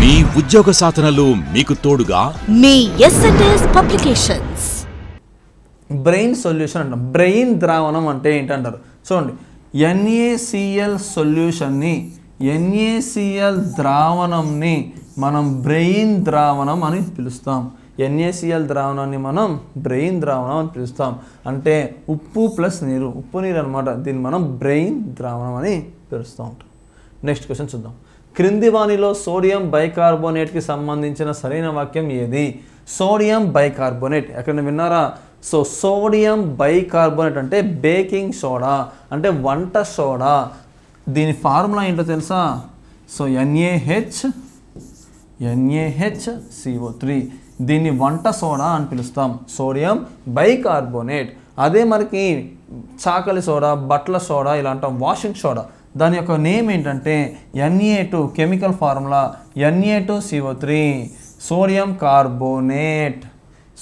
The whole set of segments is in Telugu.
మీ ఉద్యోగ సాధనలు మీకు తోడుగా మీ ఎస్ఎన్ఎస్ పబ్లికేషన్స్ బ్రెయిన్ సొల్యూషన్ అంటాం బ్రెయిన్ ద్రావణం అంటే ఏంటంటారు చూడండి ఎన్ఏసిఎల్ సొల్యూషన్ని ఎన్ఏసిఎల్ ద్రావణంని మనం బ్రెయిన్ ద్రావణం అని పిలుస్తాం ఎన్ఏసిఎల్ ద్రావణాన్ని మనం బ్రెయిన్ ద్రావణం అని పిలుస్తాం అంటే ఉప్పు ప్లస్ నీరు ఉప్పు నీరు అనమాట దీన్ని మనం బ్రెయిన్ ద్రావణం అని పిలుస్తూ ఉంటాం నెక్స్ట్ క్వశ్చన్ చూద్దాం క్రింది వానిలో సోడియం బైకార్బోనేట్కి సంబంధించిన సరైన వాక్యం ఏది సోడియం బైకార్బోనేట్ ఎక్కడ విన్నారా సో సోడియం బైకార్బోనేట్ అంటే బేకింగ్ సోడా అంటే వంట సోడా దీని ఫార్ములా ఏంటో తెలుసా so NAH NAH CO three దీన్ని వంట సోడా అని పిలుస్తాం సోడియం బైకార్బోనేట్ అదే మనకి చాకలి సోడా బట్ల సోడా ఇలా అంటాం వాషింగ్ సోడా దాని యొక్క నేమ్ ఏంటంటే NA two chemical formula NA two CO three sodium carbonate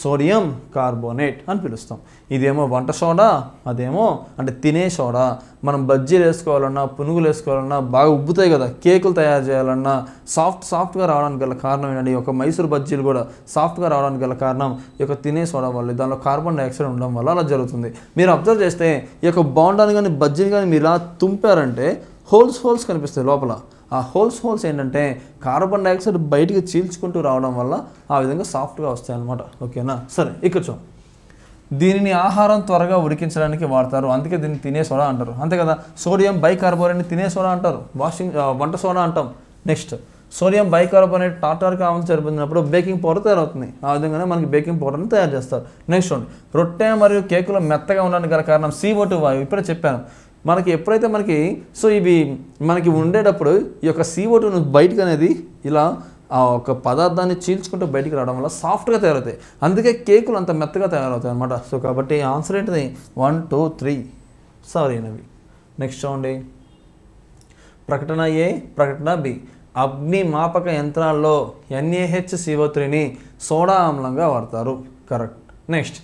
sodium carbonate అని పిలుస్తాం ఇదేమో వంట సోడా అదేమో అంటే తినే సోడా మనం బజ్జీలు వేసుకోవాలన్నా పునుగులు వేసుకోవాలన్నా బాగా ఉబ్బుతాయి కదా కేకులు తయారు చేయాలన్నా సాఫ్ట్ సాఫ్ట్గా రావడానికి గల కారణం ఏంటంటే ఒక మైసూరు మైసూర్ బజ్జీలు కూడా సాఫ్ట్గా రావడానికి గల కారణం ఈ యొక్క తినే సోడా వల్ల దానిలో కార్బన్ డైఆక్సైడ్ ఉండడం వల్ల అలా జరుగుతుంది మీరు అబ్జర్వ్ చేస్తే ఈ యొక్క బాండాన్ని కానీ బజ్జీని కానీ మీరు ఇలా తుంపారంటే హోల్స్ హోల్స్ కనిపిస్తాయి లోపల ఆ హోల్స్ హోల్స్ ఏంటంటే కార్బన్ డైఆక్సైడ్ బయటికి చీల్చుకుంటూ రావడం వల్ల ఆ విధంగా సాఫ్ట్గా వస్తాయి అనమాట ఓకేనా సరే ఇక్కడ చూ దీనిని ఆహారం త్వరగా ఉడికించడానికి వాడతారు అందుకే దీన్ని తినే సోడా అంటారు అంతే కదా సోడియం బైకార్బోనేట్ని తినే సోడా అంటారు వాషింగ్ వంట సోడా అంటాం నెక్స్ట్ సోడియం బైకార్బోనేట్ టాటార్ ఆమ్లం సరిపోతున్నప్పుడు బేకింగ్ పౌడర్ తయారవుతుంది ఆ విధంగానే మనకి బేకింగ్ పౌడర్ని తయారు చేస్తారు నెక్స్ట్ రొట్టె మరియు కేకులు మెత్తగా ఉండడానికి గల కారణం సీఓ టూ వాయువు ఇప్పుడే చెప్పాను మనకి ఎప్పుడైతే మనకి సో ఇవి మనకి ఉండేటప్పుడు ఈ యొక్క సీఓ బయటకు అనేది ఇలా ఆ ఒక పదార్థాన్ని చీల్చుకుంటూ బయటికి రావడం వల్ల సాఫ్ట్గా తయారవుతాయి అందుకే కేకులు అంత మెత్తగా తయారవుతాయి అనమాట సో కాబట్టి ఆన్సర్ ఏంటిది వన్ టూ త్రీ సరైనవి నెక్స్ట్ చూడండి ప్రకటన ఏ ప్రకటన బి అగ్ని మాపక యంత్రాల్లో ఎన్ఏహెచ్ సిఓ త్రీని సోడా ఆమ్లంగా వాడతారు కరెక్ట్ నెక్స్ట్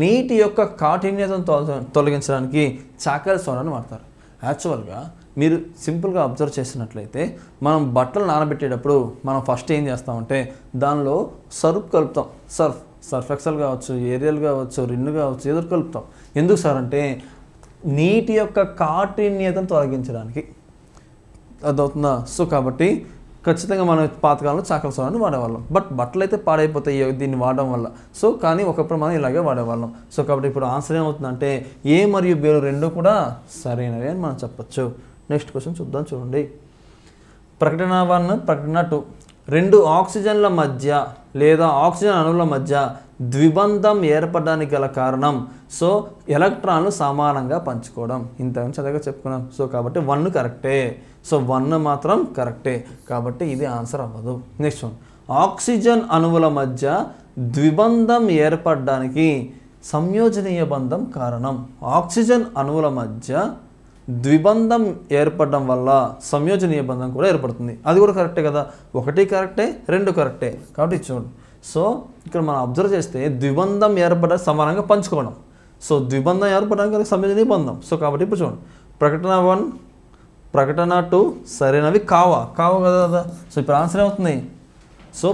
నీటి యొక్క కాఠిన్యతను తొలగించడానికి చాకరి సోడాను వాడతారు యాక్చువల్గా మీరు సింపుల్గా అబ్జర్వ్ చేసినట్లయితే మనం బట్టలు నానబెట్టేటప్పుడు మనం ఫస్ట్ ఏం చేస్తామంటే దానిలో సరుపు కలుపుతాం సర్ఫ్ సర్ఫ్ ఎక్సల్ కావచ్చు ఏరియల్ కావచ్చు రిన్ను కావచ్చు ఎదురు కలుపుతాం ఎందుకు సార్ అంటే నీటి యొక్క కాఠిన్యతను తొలగించడానికి అదవుతుందా సో కాబట్టి ఖచ్చితంగా మనం పాతకాలంలో చాకల సోడాని వాడేవాళ్ళం బట్ బట్టలు అయితే పాడైపోతాయి దీన్ని వాడడం వల్ల సో కానీ ఒకప్పుడు మనం ఇలాగే వాడేవాళ్ళం సో కాబట్టి ఇప్పుడు ఆన్సర్ ఏమవుతుందంటే ఏ మరియు బేలు రెండు కూడా సరైనవి అని మనం చెప్పచ్చు నెక్స్ట్ క్వశ్చన్ చూద్దాం చూడండి ప్రకటన వన్ ప్రకటన టూ రెండు ఆక్సిజన్ల మధ్య లేదా ఆక్సిజన్ అణువుల మధ్య ద్విబంధం ఏర్పడడానికి గల కారణం సో ఎలక్ట్రాన్లు సమానంగా పంచుకోవడం ఇంత నుంచి చెప్పుకున్నాం సో కాబట్టి వన్ కరెక్టే సో వన్ మాత్రం కరెక్టే కాబట్టి ఇది ఆన్సర్ అవ్వదు నెక్స్ట్ వన్ ఆక్సిజన్ అణువుల మధ్య ద్విబంధం ఏర్పడడానికి సంయోజనీయ బంధం కారణం ఆక్సిజన్ అణువుల మధ్య ద్విబంధం ఏర్పడడం వల్ల సంయోజనీయ బంధం కూడా ఏర్పడుతుంది అది కూడా కరెక్టే కదా ఒకటి కరెక్టే రెండు కరెక్టే కాబట్టి చూడండి సో ఇక్కడ మనం అబ్జర్వ్ చేస్తే ద్విబంధం ఏర్పడ సమానంగా పంచుకోవడం సో ద్విబంధం ఏర్పడడానికి సంయోజనీయ బంధం సో కాబట్టి ఇప్పుడు చూడండి ప్రకటన వన్ ప్రకటన టు సరైనవి కావా కావు కదా కదా సో ఇప్పుడు ఆన్సర్ ఏమవుతుంది సో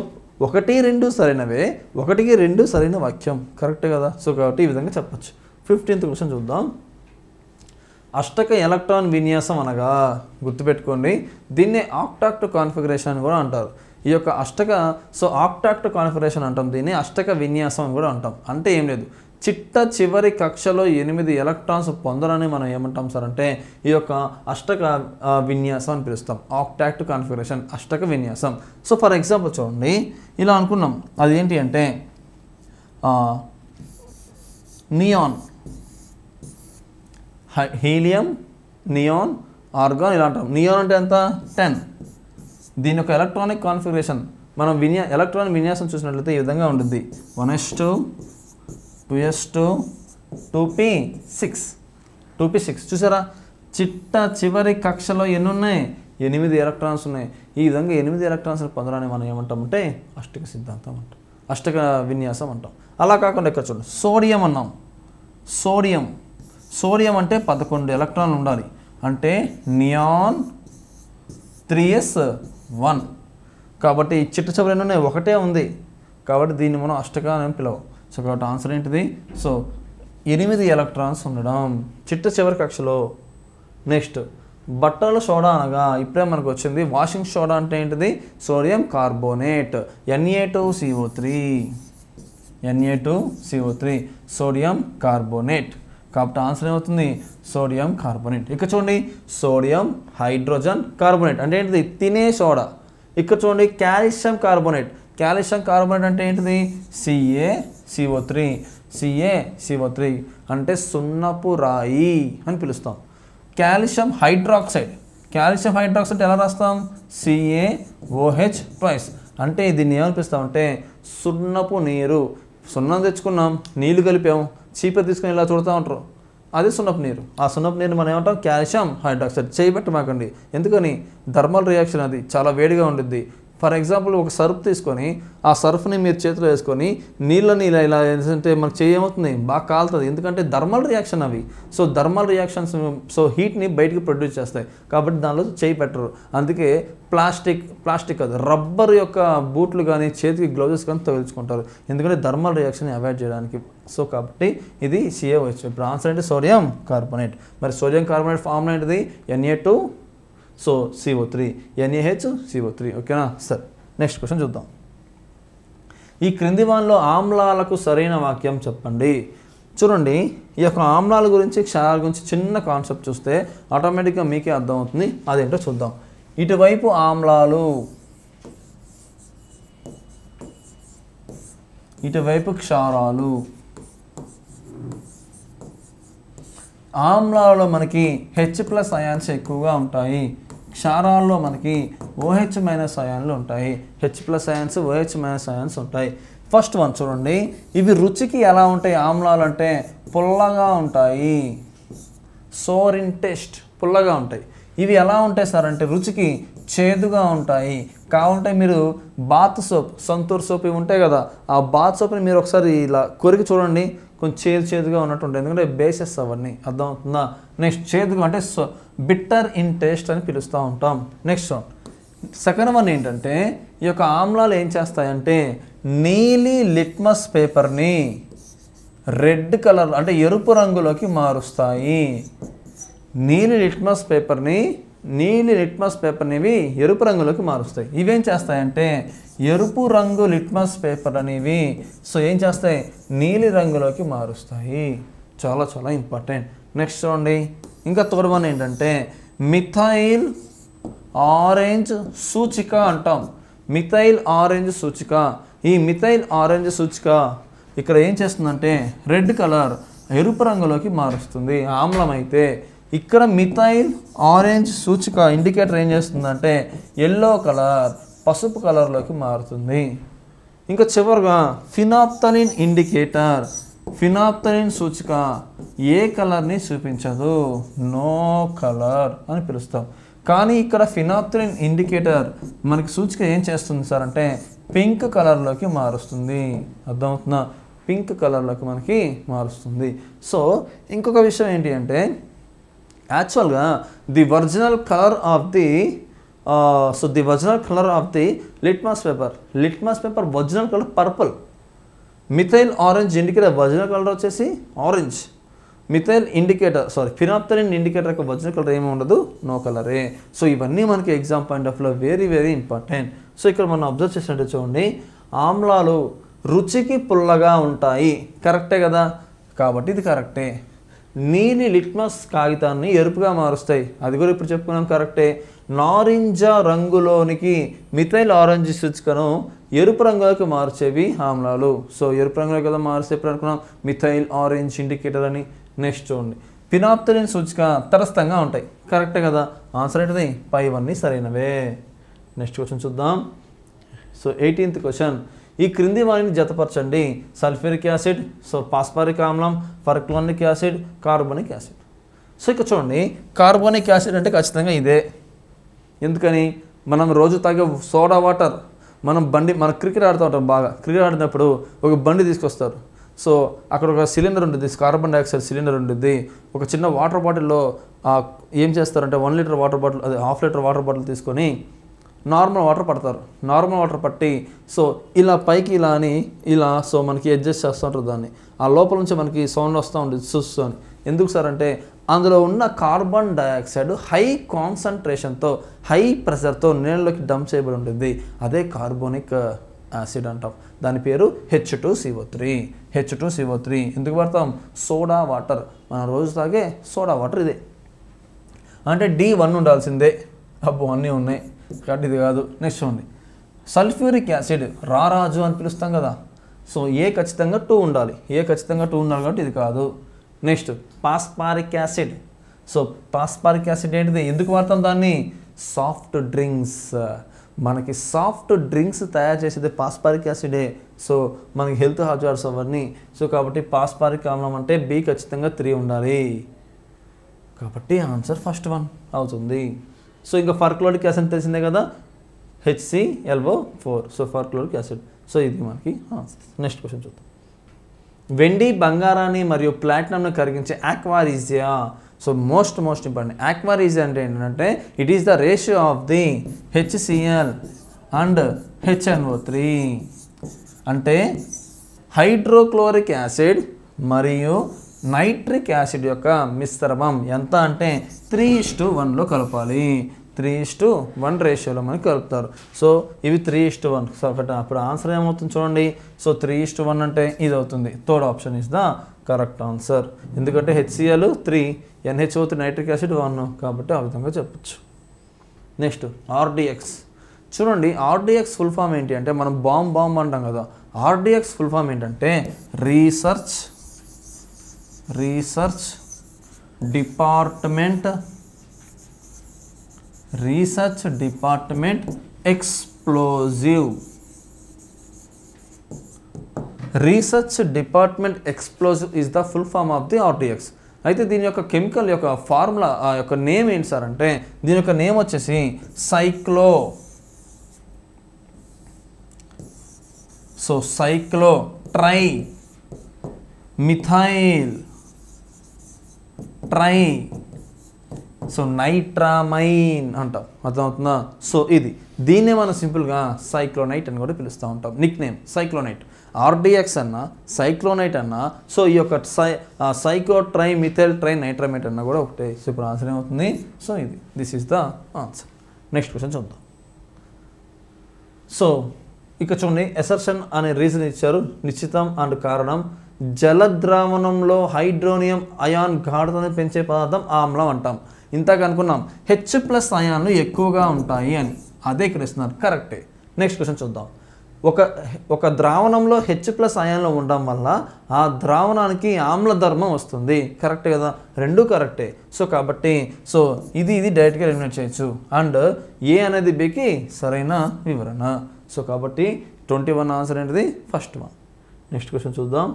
ఒకటి రెండు సరైనవే ఒకటికి రెండు సరైన వాక్యం కరెక్ట్ కదా సో కాబట్టి ఈ విధంగా చెప్పచ్చు ఫిఫ్టీన్త్ క్వశ్చన్ చూద్దాం అష్టక ఎలక్ట్రాన్ విన్యాసం అనగా గుర్తుపెట్టుకోండి దీన్నే ఆక్టాక్ట్ కాన్ఫిగరేషన్ అని కూడా అంటారు ఈ యొక్క అష్టక సో ఆక్టాక్ట్ కాన్ఫిగరేషన్ అంటాం దీన్ని అష్టక విన్యాసం అని కూడా అంటాం అంటే ఏం లేదు చిట్ట చివరి కక్షలో ఎనిమిది ఎలక్ట్రాన్స్ పొందరని మనం ఏమంటాం సార్ అంటే ఈ యొక్క అష్టక విన్యాసం అని పిలుస్తాం ఆక్టాక్ట్ కాన్ఫిగరేషన్ అష్టక విన్యాసం సో ఫర్ ఎగ్జాంపుల్ చూడండి ఇలా అనుకున్నాం అదేంటి అంటే నియాన్ హీలియం నియాన్ ఆర్గాన్ ఇలా అంటాం నియాన్ అంటే ఎంత టెన్ దీని యొక్క ఎలక్ట్రానిక్ కాన్ఫిగరేషన్ మనం విన్యా ఎలక్ట్రానిక్ విన్యాసం చూసినట్లయితే ఈ విధంగా ఉంటుంది one S two two S two two P six two P six చూసారా చిట్ట చివరి కక్షలో ఎన్ని ఉన్నాయి ఎనిమిది ఎలక్ట్రాన్స్ ఉన్నాయి ఈ విధంగా ఎనిమిది ఎలక్ట్రాన్స్ పొందడానికి మనం ఏమంటామంటే అష్టక సిద్ధాంతం అంటాం అష్టక విన్యాసం అంటాం అలా కాకుండా ఇక్కడ చూడండి సోడియం అన్నాం సోడియం సోడియం అంటే పదకొండు ఎలక్ట్రాన్లు ఉండాలి అంటే నియాన్ త్రీ ఎస్ వన్ కాబట్టి చిట్ట చివరి ఒకటే ఉంది కాబట్టి దీన్ని మనం అష్టక అని పిలవం సో కాబట్టి ఆన్సర్ ఏంటిది సో ఎనిమిది ఎలక్ట్రాన్స్ ఉండడం చిట్ట చివరి కక్షలో నెక్స్ట్ బట్టల సోడా అనగా ఇప్పుడే మనకు వచ్చింది వాషింగ్ సోడా అంటే ఏంటిది sodium carbonate NA two CO three NA two CO three sodium carbonate కాబట్టి ఆన్సర్ ఏమవుతుంది సోడియం కార్బోనేట్ ఇక్కడ చూడండి సోడియం హైడ్రోజన్ కార్బోనేట్ అంటే ఏంటిది తినే సోడా ఇక్కడ చూడండి కాల్షియం కార్బోనేట్ కాల్షియం కార్బోనేట్ అంటే ఏంటిది CA CO three CA CO three అంటే సున్నపు రాయి అని పిలుస్తాం కాల్షియం హైడ్రాక్సైడ్ కాల్షియం హైడ్రాక్సైడ్ ఎలా రాస్తాం సిఏ ఓహెచ్ ట్వైస్ అంటే దీన్ని ఏమనిపిస్తామంటే సున్నపు నీరు సున్నం తెచ్చుకున్నాం నీళ్లు కలిపాం చీప తీసుకుని ఇలా చూడతా ఉంటారు అది సున్నపు నీరు ఆ సున్నపు నీరు మనం ఏమంటాం కాల్షియం హైడ్రాక్సైడ్ చేయబెట్టమాకండి ఎందుకని థర్మల్ రియాక్షన్ అది చాలా వేడిగా ఉంటుంది ఫర్ ఎగ్జాంపుల్ ఒక సర్ఫ్ తీసుకొని ఆ సర్ఫ్ని మీరు చేతిలో వేసుకొని నీళ్ళని ఇలా ఇలా ఏంటంటే మనకు చేయమవుతుంది బాగా కాలుతుంది ఎందుకంటే థర్మల్ రియాక్షన్ అవి సో థర్మల్ రియాక్షన్స్ సో హీట్ని బయటికి ప్రొడ్యూస్ చేస్తాయి కాబట్టి దానిలో చేయి పెట్టరు అందుకే ప్లాస్టిక్ ప్లాస్టిక్ కాదు రబ్బర్ యొక్క బూట్లు కానీ చేతికి గ్లౌజెస్ కానీ తగిలించుకుంటారు ఎందుకంటే థర్మల్ రియాక్షన్ని అవాయిడ్ చేయడానికి సో కాబట్టి ఇది సిఏ వచ్చు ఇప్పుడు ఆన్సర్ అంటే సోడియం కార్బోనేట్ మరి సోడియం కార్బోనేట్ ఫామ్ ఏంటిది NA two so CO three NAH CO three ఓకేనా సరే నెక్స్ట్ క్వశ్చన్ చూద్దాం ఈ క్రింది వానిలో ఆమ్లాలకు సరైన వాక్యం చెప్పండి చూడండి ఈ యొక్క ఆమ్లాల గురించి క్షారాల గురించి చిన్న కాన్సెప్ట్ చూస్తే ఆటోమేటిక్గా మీకే అర్థమవుతుంది అదేంటో చూద్దాం ఇటువైపు ఆమ్లాలు ఇటువైపు క్షారాలు ఆమ్లాలలో మనకి హెచ్ ప్లస్ అయాన్స్ ఎక్కువగా ఉంటాయి క్షారాల్లో మనకి ఓహెచ్ మైనస్ అయాన్లు ఉంటాయి H plus ions OH minus ions ఉంటాయి ఫస్ట్ వన్ చూడండి ఇవి రుచికి ఎలా ఉంటాయి ఆమ్లాలు అంటే పుల్లగా ఉంటాయి సోర్ ఇన్ టెస్ట్ పుల్లగా ఉంటాయి ఇవి ఎలా ఉంటాయి సార్ అంటే రుచికి చేదుగా ఉంటాయి కావాలంటే మీరు బాత్ సోప్ సంతూర్ సోప్ ఇవి ఉంటాయి కదా ఆ బాత్ సోప్ని మీరు ఒకసారి ఇలా కొరికి చూడండి కొంచెం చేదు చేదుగా ఉన్నట్టు ఎందుకంటే బేసెస్ అవన్నీ అర్థమవుతుందా నెక్స్ట్ చేదుగా అంటే బిట్టర్ ఇన్ టేస్ట్ అని పిలుస్తూ ఉంటాం నెక్స్ట్ సెకండ్ వన్ ఏంటంటే ఈ యొక్క ఆమ్లాలు ఏం చేస్తాయంటే నీలి లిట్మస్ పేపర్ని రెడ్ కలర్ అంటే ఎరుపు రంగులోకి మారుస్తాయి నీలి లిట్మస్ పేపర్ని నీలి లిట్మస్ పేపర్ అనేవి ఎరుపు రంగులోకి మారుస్తాయి ఇవేం చేస్తాయంటే ఎరుపు రంగు లిట్మస్ పేపర్ అనేవి సో ఏం చేస్తాయి నీలి రంగులోకి మారుస్తాయి చాలా చాలా ఇంపార్టెంట్ నెక్స్ట్ చూడండి ఇంకా తోడవని ఏంటంటే మిథైల్ ఆరెంజ్ సూచిక అంటాం మిథైల్ ఆరెంజ్ సూచిక ఈ మిథైల్ ఆరెంజ్ సూచిక ఇక్కడ ఏం చేస్తుందంటే రెడ్ కలర్ ఎరుపు రంగులోకి మారుస్తుంది ఆమ్లం అయితే ఇక్కడ మిథైల్ ఆరెంజ్ సూచిక ఇండికేటర్ ఏం చేస్తుందంటే ఎల్లో కలర్ పసుపు కలర్లోకి మారుతుంది ఇంకా చివరిగా ఫినాప్తలిన్ ఇండికేటర్ ఫినాప్తలిన్ సూచిక ఏ కలర్ని చూపించదు నో కలర్ అని పిలుస్తాం కానీ ఇక్కడ ఫినాప్తలిన్ ఇండికేటర్ మనకి సూచిక ఏం చేస్తుంది సార్ అంటే పింక్ కలర్లోకి మారుస్తుంది అర్థమవుతుందా పింక్ కలర్లోకి మనకి మారుస్తుంది సో ఇంకొక విషయం ఏంటి అంటే యాక్చువల్గా the original colour of the so the original colour of the litmus paper litmus paper original colour purple methyl orange indicator original colour వచ్చేసి orange methyl indicator sorry phenolphthalein indicator యొక్క ఒరిజినల్ కలర్ ఏమి ఉండదు నో కలరే సో ఇవన్నీ మనకి ఎగ్జామ్ పాయింట్ ఆఫ్ లో వెరీ వెరీ ఇంపార్టెంట్ సో ఇక్కడ మనం అబ్జర్వ్ చేసినట్టు చూడండి ఆమ్లాలు రుచికి పుల్లగా ఉంటాయి కరెక్టే కదా కాబట్టి ఇది కరెక్టే నీలి లిట్మస్ కాగితాన్ని ఎరుపుగా మారుస్తాయి అది కూడా ఇప్పుడు చెప్పుకున్నాం కరెక్టే నారింజ రంగులోనికి మిథైల్ ఆరెంజ్ సూచికను ఎరుపు రంగులకు మార్చేవి ఆమ్లాలు సో ఎరుపు రంగులకు కదా మార్చే అనుకున్నాం మిథైల్ ఆరెంజ్ ఇండికేటర్ అని నెక్స్ట్ చూడండి పినాప్తలిన్ సూచిక తరస్థంగా ఉంటాయి కరెక్టే కదా ఆన్సర్ ఏంటిది పైవన్నీ సరైనవే నెక్స్ట్ క్వశ్చన్ చూద్దాం సో ఎయిటీన్త్ క్వశ్చన్ ఈ క్రింది వారిని జతపరచండి సల్ఫ్యూరిక్ యాసిడ్ సో పాస్పారిక్ ఆమ్లం perchloric acid carbonic acid so ఇక చూడండి కార్బోనిక్ యాసిడ్ అంటే ఖచ్చితంగా ఇదే ఎందుకని మనం రోజు తాగే సోడా వాటర్ మనం బండి మనం క్రికెట్ ఆడుతూ ఉంటాం బాగా క్రికెట్ ఆడినప్పుడు ఒక బండి తీసుకొస్తారు సో అక్కడ ఒక సిలిండర్ ఉంటుంది కార్బన్ డైఆక్సైడ్ సిలిండర్ ఉంటుంది ఒక చిన్న వాటర్ బాటిల్లో ఏం చేస్తారంటే వన్ లీటర్ వాటర్ బాటిల్ అదే హాఫ్ లీటర్ వాటర్ బాటిల్ తీసుకొని నార్మల్ వాటర్ పడతారు నార్మల్ వాటర్ పట్టి సో ఇలా పైకి ఇలా అని ఇలా సో మనకి అడ్జస్ట్ చేస్తూ ఉంటారు దాన్ని ఆ లోపల నుంచి మనకి సౌండ్ వస్తూ ఉంటుంది సుస్సు అని ఎందుకు సార్ అంటే అందులో ఉన్న కార్బన్ డైఆక్సైడ్ హై కాన్సన్ట్రేషన్తో హై ప్రెషర్తో నీళ్ళలోకి డంప్ చేయబడి ఉంటుంది అదే కార్బోనిక్ యాసిడ్ అంటాం దాని పేరు H two CO three H two CO three ఎందుకు పడతాం సోడా వాటర్ మన రోజు తాగే సోడా వాటర్ ఇదే అంటే డి వన్ ఉండాల్సిందే అబ్బో అన్నీ ఉన్నాయి ఇది కాదు నెక్స్ట్ ఉంది సల్ఫ్యూరిక్ యాసిడ్ రారాజు అని పిలుస్తాం కదా సో ఏ ఖచ్చితంగా టూ ఉండాలి ఏ ఖచ్చితంగా టూ ఉండాలి కాబట్టి ఇది కాదు next phosphoric acid so phosphoric acid ఏంటిది ఎందుకు వాడతాం దాన్ని సాఫ్ట్ డ్రింక్స్ మనకి సాఫ్ట్ డ్రింక్స్ తయారు చేసేది పాస్పారిక్ యాసిడే సో మనకి హెల్త్ హాజార్స్ అవన్నీ సో కాబట్టి పాస్పారిక్ ఆమ్లం అంటే బి ఖచ్చితంగా త్రీ ఉండాలి కాబట్టి ఆన్సర్ ఫస్ట్ వన్ అవుతుంది సో ఇంకా ఫర్క్లోరిక్ యాసిడ్ తెలిసిందే కదా HCLO four so perchloric acid so ఇది మనకి నెక్స్ట్ క్వశ్చన్ చూద్దాం వెండి బంగారాన్ని మరియు ప్లాటినంను కరిగించే aqua regia so most most important ఆక్వారీజియా అంటే ఏంటంటే it is the ratio of the HCL and HNO three అంటే హైడ్రోక్లోరిక్ యాసిడ్ మరియు నైట్రిక్ యాసిడ్ యొక్క మిశ్రమం ఎంత అంటే త్రీ ఇస్ టు వన్లో కలపాలి త్రీ ఇస్ టు వన్ రేషియోలో మనకి కలుపుతారు సో ఇవి three is to one so అప్పుడు ఆన్సర్ ఏమవుతుంది చూడండి so three is to to one అంటే ఇది అవుతుంది third option is the correct answer ఎందుకంటే HCL three NHO three nitric acid one కాబట్టి ఆ విధంగా చెప్పచ్చు నెక్స్ట్ ఆర్డిఎక్స్ చూడండి ఆర్డిఎక్స్ ఫుల్ ఫామ్ ఏంటి అంటే మనం బాంబ్ బాంబ్ అంటాం కదా ఆర్డిఎక్స్ ఫుల్ ఫామ్ ఏంటంటే research research department research department explosive research department explosive is the full form of the RTX అయితే దీని యొక్క కెమికల్ యొక్క ఫార్ములా ఆ యొక్క నేమ్ ఏంటి సార్ అంటే దీని యొక్క నేమ్ వచ్చేసి cyclo so cyclo tri methyl trine so nitramine అంటాం అర్థమవుతుందా సో ఇది దీన్నే మనం సింపుల్గా సైక్లోనైట్ అని కూడా పిలుస్తూ ఉంటాం నిక్ నేమ్ సైక్లోనైట్ ఆర్డిఎక్స్ అన్న సైక్లోనైట్ అన్న సో ఈ యొక్క cy tri methyl trine nitramite అన్న కూడా ఒకటే సూపర్ ఆన్సర్ ఏమవుతుంది సో ఇది this is the answer next question చూద్దాం సో ఇక చూడండి ఎసర్షన్ అనే రీజన్ ఇచ్చారు నిశ్చితం అండ్ కారణం జలద్రావణంలో హైడ్రోనియం అయాన్ గాఢతను పెంచే పదార్థం ఆమ్లం అంటాం ఇంతకు అనుకున్నాం హెచ్ ప్లస్ అయాన్లు ఎక్కువగా ఉంటాయి అని అదే ఇస్తున్నారు కరెక్టే నెక్స్ట్ క్వశ్చన్ చూద్దాం ఒక ఒక ద్రావణంలో హెచ్ ప్లస్ అయాన్లు ఉండడం వల్ల ఆ ద్రావణానికి ఆమ్ల ధర్మం వస్తుంది కరెక్ట్ కదా రెండు కరెక్టే సో కాబట్టి సో ఇది ఇది డైరెక్ట్గా ఎలిమినేట్ చేయొచ్చు అండ్ ఏ అనేది బికి సరైన వివరణ సో కాబట్టి ట్వంటీ వన్ ఆన్సర్ అనేది ఫస్ట్ వన్ నెక్స్ట్ క్వశ్చన్ చూద్దాం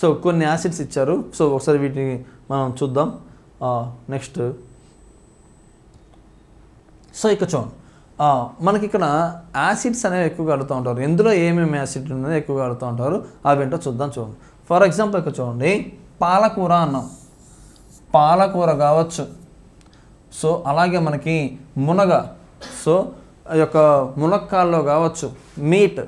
సో కొన్ని యాసిడ్స్ ఇచ్చారు సో ఒకసారి వీటిని మనం చూద్దాం నెక్స్ట్ సో ఇక చూ మనకి ఇక్కడ యాసిడ్స్ అనేవి ఎక్కువగా అడుగుతూ ఉంటారు ఎందులో ఏమేమి యాసిడ్ ఉన్నది ఎక్కువగా అడుగుతూ ఉంటారు అవేంటో చూద్దాం చూడండి ఫర్ ఎగ్జాంపుల్ ఇక్కడ చూడండి పాలకూర అన్నాం పాలకూర కావచ్చు సో అలాగే మనకి మునగ సో యొక్క మునక్కాల్లో కావచ్చు మీట్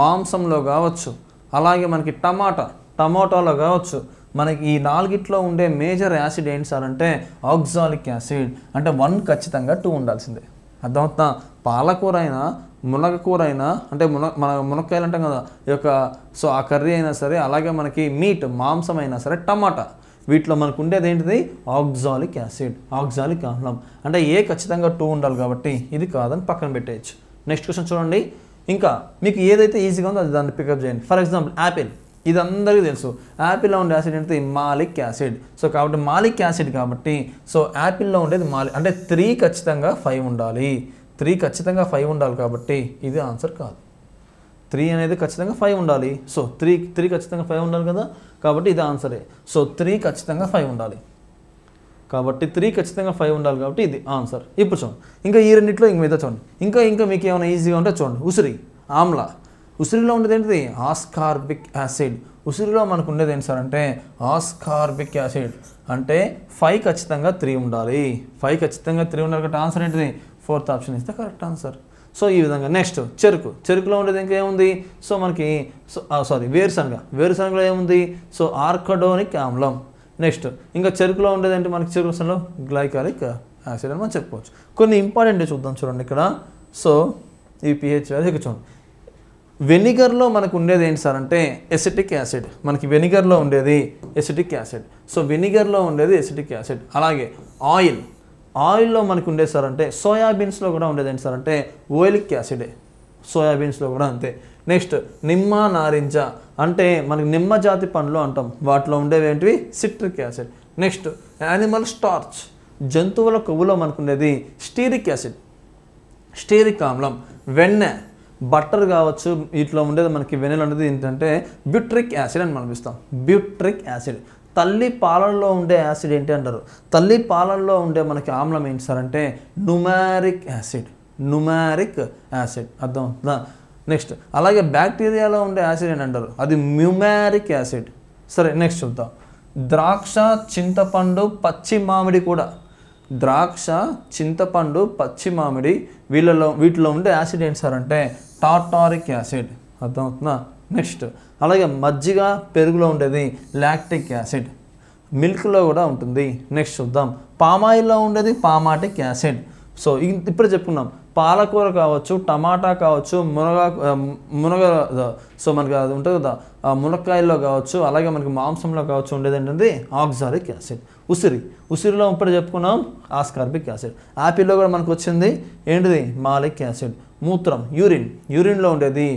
మాంసంలో కావచ్చు అలాగే మనకి టమాటా టమాటాలో కావచ్చు మనకి ఈ నాలుగిట్లో ఉండే మేజర్ యాసిడ్ ఏంటి సార్ అంటే ఆక్సాలిక్ యాసిడ్ అంటే వన్ ఖచ్చితంగా టూ ఉండాల్సిందే అర్థమవుతుందా పాలకూర అయినా మునగకూర అయినా అంటే మున మన మునక్కాయలు అంటాం కదా ఈ యొక్క సో ఆ కర్రీ అయినా సరే అలాగే మనకి మీట్ మాంసం అయినా సరే టమాటా వీటిలో మనకు ఉండేది ఏంటిది ఆక్సాలిక్ యాసిడ్ ఆక్సాలిక్ ఆమ్లం అంటే ఏ ఖచ్చితంగా టూ ఉండాలి కాబట్టి ఇది కాదని పక్కన పెట్టేయచ్చు నెక్స్ట్ క్వశ్చన్ చూడండి ఇంకా మీకు ఏదైతే ఈజీగా ఉందో అది దాన్ని పికప్ చేయండి ఫర్ ఎగ్జాంపుల్ యాపిల్ ఇది అందరికీ తెలుసు యాపిల్లో ఉండే యాసిడ్ అంటే మాలిక్ యాసిడ్ సో కాబట్టి మాలిక్ యాసిడ్ కాబట్టి సో యాపిల్లో ఉండేది మాలి అంటే త్రీ ఖచ్చితంగా ఫైవ్ ఉండాలి త్రీ ఖచ్చితంగా ఫైవ్ ఉండాలి కాబట్టి ఇది ఆన్సర్ కాదు త్రీ అనేది ఖచ్చితంగా ఫైవ్ ఉండాలి సో త్రీ త్రీ ఖచ్చితంగా ఫైవ్ ఉండాలి కదా కాబట్టి ఇది ఆన్సరే సో త్రీ ఖచ్చితంగా ఫైవ్ ఉండాలి కాబట్టి త్రీ ఖచ్చితంగా ఫైవ్ ఉండాలి కాబట్టి ఇది ఆన్సర్ ఇప్పుడు చూడండి ఇంకా ఈ రెండింటిలో ఇంక మీద చూడండి ఇంకా ఇంకా మీకు ఏమైనా ఈజీగా ఉంటే చూడండి ఉసిరి ఆమ్లా ఉసిరిలో ఉండేది ఏంటిది ఆస్కార్బిక్ యాసిడ్ ఉసిరిలో మనకు ఉండేది ఏంటి సార్ అంటే ఆస్కార్బిక్ యాసిడ్ అంటే ఫైవ్ ఖచ్చితంగా త్రీ ఉండాలి ఫైవ్ ఖచ్చితంగా త్రీ ఉండాలి కాబట్టి ఆన్సర్ ఏంటిది ఫోర్త్ ఆప్షన్ ఇస్తే కరెక్ట్ ఆన్సర్ సో ఈ విధంగా నెక్స్ట్ చెరుకు చెరుకులో ఉండేది ఇంకేముంది సో మనకి సో సారీ వేరుశనగ వేరుశనగలో ఏముంది సో ఆర్కడోనిక్ ఆమ్లం నెక్స్ట్ ఇంకా చెరుకులో ఉండేది ఏంటి మనకి చెరుకు గ్లైకాలిక్ యాసిడ్ అని మనం చెప్పుకోవచ్చు కొన్ని ఇంపార్టెంట్ చూద్దాం చూడండి ఇక్కడ సో ఈ పిహెచ్ అది ఇక చూడండి వెనిగర్లో మనకు ఉండేది ఏంటి సార్ అంటే ఎసిటిక్ యాసిడ్ మనకి వెనిగర్లో ఉండేది ఎసిటిక్ యాసిడ్ సో వెనిగర్లో ఉండేది ఎసిటిక్ యాసిడ్ అలాగే ఆయిల్ ఆయిల్లో మనకు ఉండేది సార్ అంటే సోయాబీన్స్లో కూడా ఉండేది ఏంటి సార్ అంటే ఓయిలిక్ యాసిడే సోయాబీన్స్లో కూడా అంతే నెక్స్ట్ నిమ్మ నారింజ అంటే మనకి నిమ్మ జాతి పండ్లు అంటాం వాటిలో ఉండేవి ఏంటివి citric acid next animal starch జంతువుల కొవ్వులో మనకు ఉండేది స్టీరిక్ యాసిడ్ స్టీరిక్ ఆమ్లం వెన్నె బట్టర్ కావచ్చు వీటిలో ఉండేది మనకి వెనిల్ అనేది ఏంటంటే బ్యూట్రిక్ యాసిడ్ అని మనం ఇస్తాం బ్యూట్రిక్ యాసిడ్ తల్లి పాలల్లో ఉండే యాసిడ్ ఏంటి అంటారు తల్లి పాలల్లో ఉండే మనకి ఆమ్లం ఏంటి సార్ అంటే నుమారిక్ యాసిడ్ నుమారిక్ యాసిడ్ అవుతుందా నెక్స్ట్ అలాగే బ్యాక్టీరియాలో ఉండే యాసిడ్ ఏంటి అంటారు అది మ్యూమారిక్ యాసిడ్ సరే నెక్స్ట్ చూద్దాం ద్రాక్ష చింతపండు పచ్చి మామిడి కూడా ద్రాక్ష చింతపండు పచ్చి మామిడి వీళ్ళలో వీటిలో ఉండే యాసిడ్ ఏంటి సార్ అంటే టాటారిక్ యాసిడ్ అర్థమవుతుందా నెక్స్ట్ అలాగే మజ్జిగ పెరుగులో ఉండేది లాక్టిక్ యాసిడ్ మిల్క్లో కూడా ఉంటుంది నెక్స్ట్ చూద్దాం పామాయిల్లో ఉండేది పామాటిక్ యాసిడ్ సో ఇప్పుడే చెప్పుకున్నాం పాలకూర కావచ్చు టమాటా కావచ్చు మునగ మునగ సో మనకి అది ఉంటుంది కదా మునక్కాయల్లో కావచ్చు అలాగే మనకి మాంసంలో కావచ్చు ఉండేది ఏంటంటే ఆక్సాలిక్ యాసిడ్ ఉసిరి ఉసిరిలో ఇప్పుడు చెప్పుకున్నాం ఆస్కార్బిక్ యాసిడ్ యాపిల్లో కూడా మనకు వచ్చింది ఏంటిది మాలిక్ యాసిడ్ మూత్రం యూరిన్ యూరిన్లో ఉండేది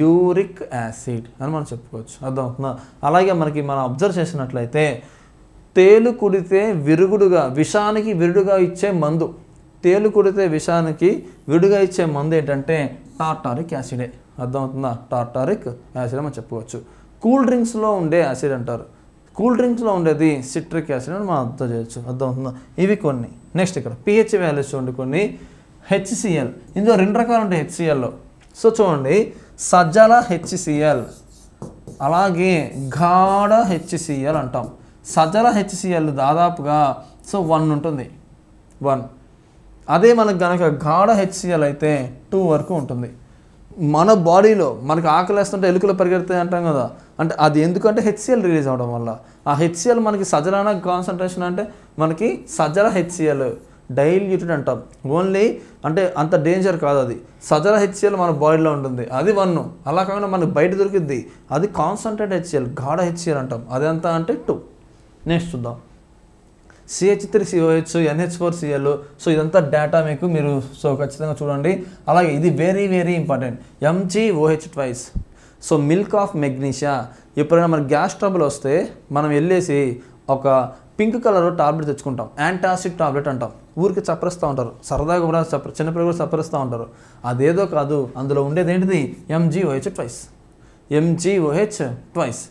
యూరిక్ యాసిడ్ అని మనం చెప్పుకోవచ్చు అర్థమవుతుందా అలాగే మనకి మనం అబ్జర్వ్ చేసినట్లయితే తేలు కుడితే విరుగుడుగా విషానికి విరుడుగా ఇచ్చే మందు తేలు కుడితే విషానికి విరుడుగా ఇచ్చే మందు ఏంటంటే టార్టారిక్ యాసిడే అర్థమవుతుందా టార్టారిక్ యాసిడ్ మనం చెప్పుకోవచ్చు కూల్ డ్రింక్స్లో ఉండే యాసిడ్ అంటారు కూల్ డ్రింక్స్లో ఉండేది సిట్రిక్ యాసిడ్ అని మనం అర్థం చేయొచ్చు అర్థమవుతుందా ఇవి కొన్ని నెక్స్ట్ ఇక్కడ పిహెచ్ వ్యాల్యూస్ చూడండి కొన్ని హెచ్సిఎల్ ఇందులో రెండు రకాలు ఉంటాయి హెచ్సిఎల్లో సో చూడండి సజ్జల హెచ్సిఎల్ అలాగే గాఢ హెచ్సిఎల్ అంటాం సజ్జల హెచ్సిఎల్ దాదాపుగా సో వన్ ఉంటుంది వన్ అదే మనకు కనుక గాఢ హెచ్సిఎల్ అయితే టూ వరకు ఉంటుంది మన బాడీలో మనకు ఆకలేస్తుంటే ఎలుకలు పరిగెడతాయి అంటాం కదా అంటే అది ఎందుకంటే హెచ్సిఎల్ రిలీజ్ అవడం వల్ల ఆ హెచ్సిఎల్ మనకి సజలాన కాన్సన్ట్రేషన్ అంటే మనకి సజల హెచ్సిఎల్ డైల్యూటెడ్ అంటాం ఓన్లీ అంటే అంత డేంజర్ కాదు అది సజల హెచ్సిఎల్ మన బాడీలో ఉంటుంది అది వన్ అలా కాకుండా మనకు బయట దొరికింది అది కాన్సన్ట్రేట్ హెచ్సిఎల్ గాఢ హెచ్సిఎల్ అంటాం ఎంత అంటే టూ నెక్స్ట్ చూద్దాం CH three COH NH four Cl so ఇదంతా డేటా మీకు మీరు సో ఖచ్చితంగా చూడండి అలాగే ఇది very very important Mg OH twice so milk of magnesia ఎప్పుడైనా మన గ్యాస్ ట్రబుల్ వస్తే మనం వెళ్ళేసి ఒక పింక్ కలర్ టాబ్లెట్ తెచ్చుకుంటాం యాంటాసిడ్ టాబ్లెట్ అంటాం ఊరికి చప్పరిస్తూ ఉంటారు సరదాగా కూడా చప్ప చిన్నపిల్లలు కూడా చప్పరిస్తూ ఉంటారు అదేదో కాదు అందులో ఉండేది ఏంటిది Mg OH twice Mg OH twice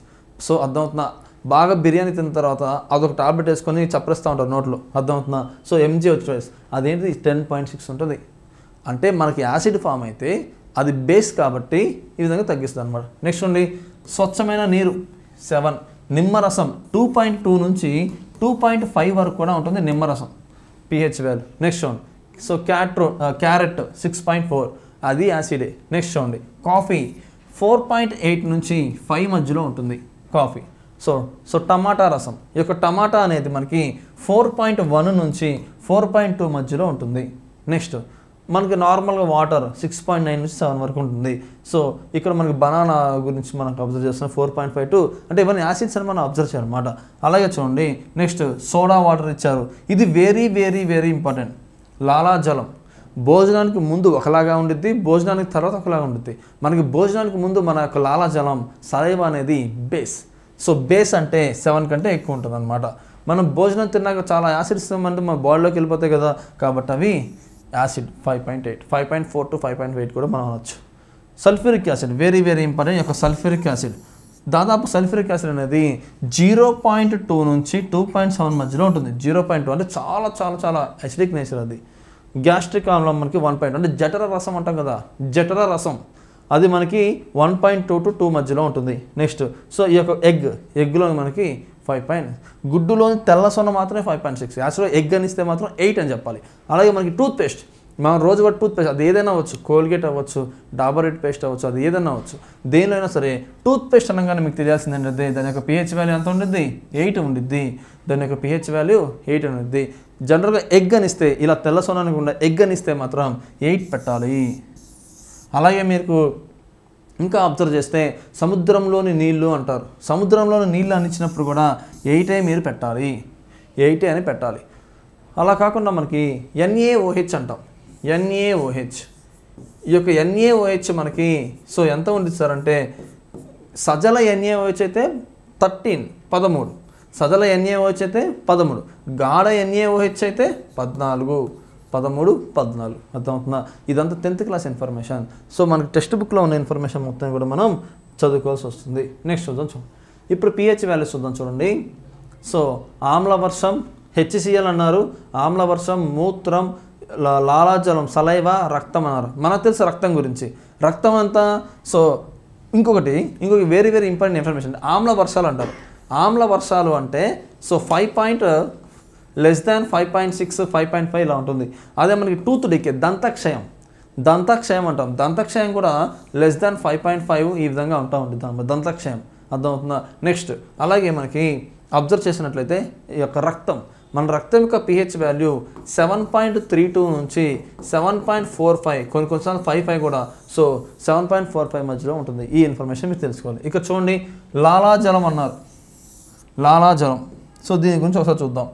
so అర్థమవుతుందా బాగా బిర్యానీ తిన్న తర్వాత అదొక టాబ్లెట్ వేసుకొని చప్పరిస్తూ ఉంటారు నోట్లో అర్థమవుతుందా సో ఎంజీ వచ్చేస్ అదేంటి టెన్ పాయింట్ సిక్స్ ఉంటుంది అంటే మనకి యాసిడ్ ఫామ్ అయితే అది బేస్ కాబట్టి ఈ విధంగా తగ్గిస్తుంది అనమాట నెక్స్ట్ ఉండి స్వచ్ఛమైన నీరు సెవెన్ నిమ్మరసం టూ పాయింట్ టూ నుంచి టూ పాయింట్ ఫైవ్ వరకు కూడా ఉంటుంది నిమ్మరసం పిహెచ్ వాల్యూ నెక్స్ట్ చూడండి సో క్యాట్రో క్యారెట్ సిక్స్ పాయింట్ ఫోర్ అది యాసిడే నెక్స్ట్ చూడండి కాఫీ ఫోర్ పాయింట్ ఎయిట్ నుంచి ఫైవ్ మధ్యలో ఉంటుంది కాఫీ సో సో టమాటా రసం ఈ యొక్క టమాటా అనేది మనకి ఫోర్ పాయింట్ వన్ నుంచి ఫోర్ పాయింట్ టూ మధ్యలో ఉంటుంది నెక్స్ట్ మనకి నార్మల్గా వాటర్ సిక్స్ పాయింట్ నైన్ నుంచి సెవెన్ వరకు ఉంటుంది సో ఇక్కడ మనకి బనానా గురించి మనకు అబ్జర్వ్ చేస్తున్నాం ఫోర్ పాయింట్ ఫైవ్ టూ అంటే ఇవన్నీ యాసిడ్స్ అని మనం అబ్జర్వ్ చేయాలన్నమాట అలాగే చూడండి నెక్స్ట్ సోడా వాటర్ ఇచ్చారు ఇది వెరీ వెరీ వెరీ ఇంపార్టెంట్ లాలాజలం భోజనానికి ముందు ఒకలాగా ఉండిద్ది భోజనానికి తర్వాత ఒకలాగా ఉండిద్ది మనకి భోజనానికి ముందు మన యొక్క లాలాజలం సరైవ అనేది బేస్ సో బేస్ అంటే సెవెన్ కంటే ఎక్కువ ఉంటుంది అనమాట మనం భోజనం తిన్నాక చాలా యాసిడ్స్ అంటే మన బాడీలోకి వెళ్ళిపోతాయి కదా కాబట్టి అవి acid five point eight five point four to five point eight కూడా మనం అనొచ్చు sulphuric acid very very important యొక్క సల్ఫ్యూరిక్ యాసిడ్ దాదాపు సల్ఫ్యూరిక్ యాసిడ్ అనేది జీరో పాయింట్ టూ నుంచి టూ పాయింట్ సెవెన్ మధ్యలో ఉంటుంది జీరో పాయింట్ టూ అంటే చాలా చాలా చాలా అసిడిక్ నేచర్ అది గ్యాస్ట్రిక్ ఆమ్లం మనకి వన్ పాయింట్ అంటే జఠర రసం అంటాం కదా జఠర రసం అది మనకి one point two to two మధ్యలో ఉంటుంది నెక్స్ట్ సో ఈ యొక్క ఎగ్ ఎగ్లో మనకి ఫైవ్ పాయింట్ గుడ్డులోని తెల్ల సొన్న మాత్రమే ఫైవ్ పాయింట్ సిక్స్ యాక్చువల్గా ఎగ్ అని ఇస్తే మాత్రం ఎయిట్ అని చెప్పాలి అలాగే మనకి టూత్ పేస్ట్ మనం రోజు టూత్ పేస్ట్ అది ఏదైనా అవ్వచ్చు కోల్గేట్ అవ్వచ్చు డాబర్ రెడ్ పేస్ట్ అవ్వచ్చు అది ఏదైనా అవ్వచ్చు దేనిలో అయినా సరే టూత్ పేస్ట్ అనగానే మీకు తెలియాల్సింది దాని యొక్క పిహెచ్ వాల్యూ ఎంత ఉండిద్ది ఎయిట్ ఉండిద్ది దాని యొక్క పిహెచ్ వాల్యూ ఎయిట్ ఉండిద్ది జనరల్గా ఎగ్ అనిస్తే ఇలా తెల్ల సొనానికి ఉండే ఎగ్ అనిస్తే మాత్రం ఎయిట్ పెట్టాలి అలాగే మీకు ఇంకా అబ్జర్వ్ చేస్తే సముద్రంలోని నీళ్లు అంటారు సముద్రంలోని నీళ్ళు అందించినప్పుడు కూడా ఎయిటే మీరు పెట్టాలి ఎయిటే అని పెట్టాలి అలా కాకుండా మనకి ఎన్ఏఓహెచ్ అంటాం ఎన్ఏఓహెచ్ ఈ యొక్క ఎన్ఏఓహెచ్ మనకి సో ఎంత ఉంది సార్ అంటే సజల ఎన్ఏఓహెచ్ అయితే థర్టీన్ పదమూడు సజల ఎన్ఏఓహెచ్ అయితే పదమూడు గాఢ ఎన్ఏఓహెచ్ అయితే పద్నాలుగు పదమూడు పద్నాలుగు అర్థమవుతుందా ఇదంతా టెన్త్ క్లాస్ ఇన్ఫర్మేషన్ సో మనకి టెక్స్ట్ బుక్లో ఉన్న ఇన్ఫర్మేషన్ మొత్తం కూడా మనం చదువుకోవాల్సి వస్తుంది నెక్స్ట్ చూద్దాం చూడండి ఇప్పుడు పిహెచ్ వాల్యూస్ చూద్దాం చూడండి సో ఆమ్ల వర్షం హెచ్సిఎల్ అన్నారు ఆమ్ల వర్షం మూత్రం లాలాజలం సలైవ రక్తం అన్నారు మనకు తెలుసు రక్తం గురించి రక్తం అంతా సో ఇంకొకటి ఇంకొక వెరీ వెరీ ఇంపార్టెంట్ ఇన్ఫర్మేషన్ ఆమ్ల వర్షాలు అంటారు ఆమ్ల వర్షాలు అంటే so five point less than five point six five point five ఇలా ఉంటుంది అదే మనకి టూత్ డికే దంతక్షయం దంతక్షయం అంటాం దంతక్షయం కూడా less than five point five ఈ విధంగా ఉంటా ఉంటుంది దాని దంతక్షయం అర్థమవుతుందా నెక్స్ట్ అలాగే మనకి అబ్జర్వ్ చేసినట్లయితే ఈ యొక్క రక్తం మన రక్తం యొక్క pH value seven point three two నుంచి సెవెన్ పాయింట్ ఫోర్ ఫైవ్ కొన్ని కొన్నిసార్లు ఫైవ్ ఫైవ్ కూడా so seven point four five మధ్యలో ఉంటుంది ఈ ఇన్ఫర్మేషన్ మీరు తెలుసుకోవాలి ఇక చూడండి లాలాజలం అన్నారు లాలాజలం సో దీని గురించి ఒకసారి చూద్దాం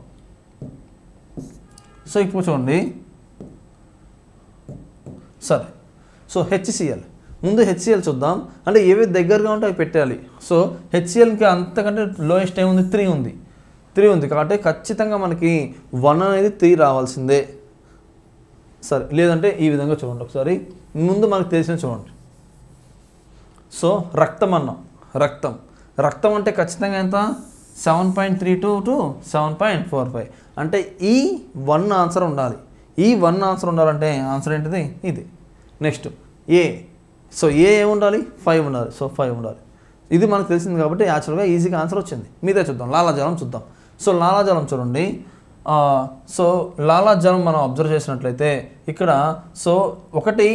సో ఇప్పుడు చూడండి సరే సో హెచ్సిఎల్ ముందు హెచ్సిఎల్ చూద్దాం అంటే ఏవి దగ్గరగా ఉంటే అవి పెట్టాలి సో హెచ్సిఎల్కి అంతకంటే లోయెస్ట్ ఉంది త్రీ ఉంది త్రీ ఉంది కాబట్టి ఖచ్చితంగా మనకి వన్ అనేది త్రీ రావాల్సిందే సరే లేదంటే ఈ విధంగా చూడండి ఒకసారి ముందు మనకు తెలిసిన చూడండి సో రక్తం అన్నాం రక్తం రక్తం అంటే ఖచ్చితంగా ఎంత seven point three two to seven point four five అంటే ఈ వన్ ఆన్సర్ ఉండాలి ఈ వన్ ఆన్సర్ ఉండాలంటే ఆన్సర్ ఏంటిది ఇది నెక్స్ట్ ఏ సో ఏ ఉండాలి ఫైవ్ ఉండాలి సో ఫైవ్ ఉండాలి ఇది మనకు తెలిసింది కాబట్టి యాక్చువల్గా ఈజీగా ఆన్సర్ వచ్చింది మీదే చూద్దాం లాలాజలం చూద్దాం సో లాలాజలం చూడండి సో లాలాజలం మనం అబ్జర్వ్ చేసినట్లయితే ఇక్కడ సో ఒకటి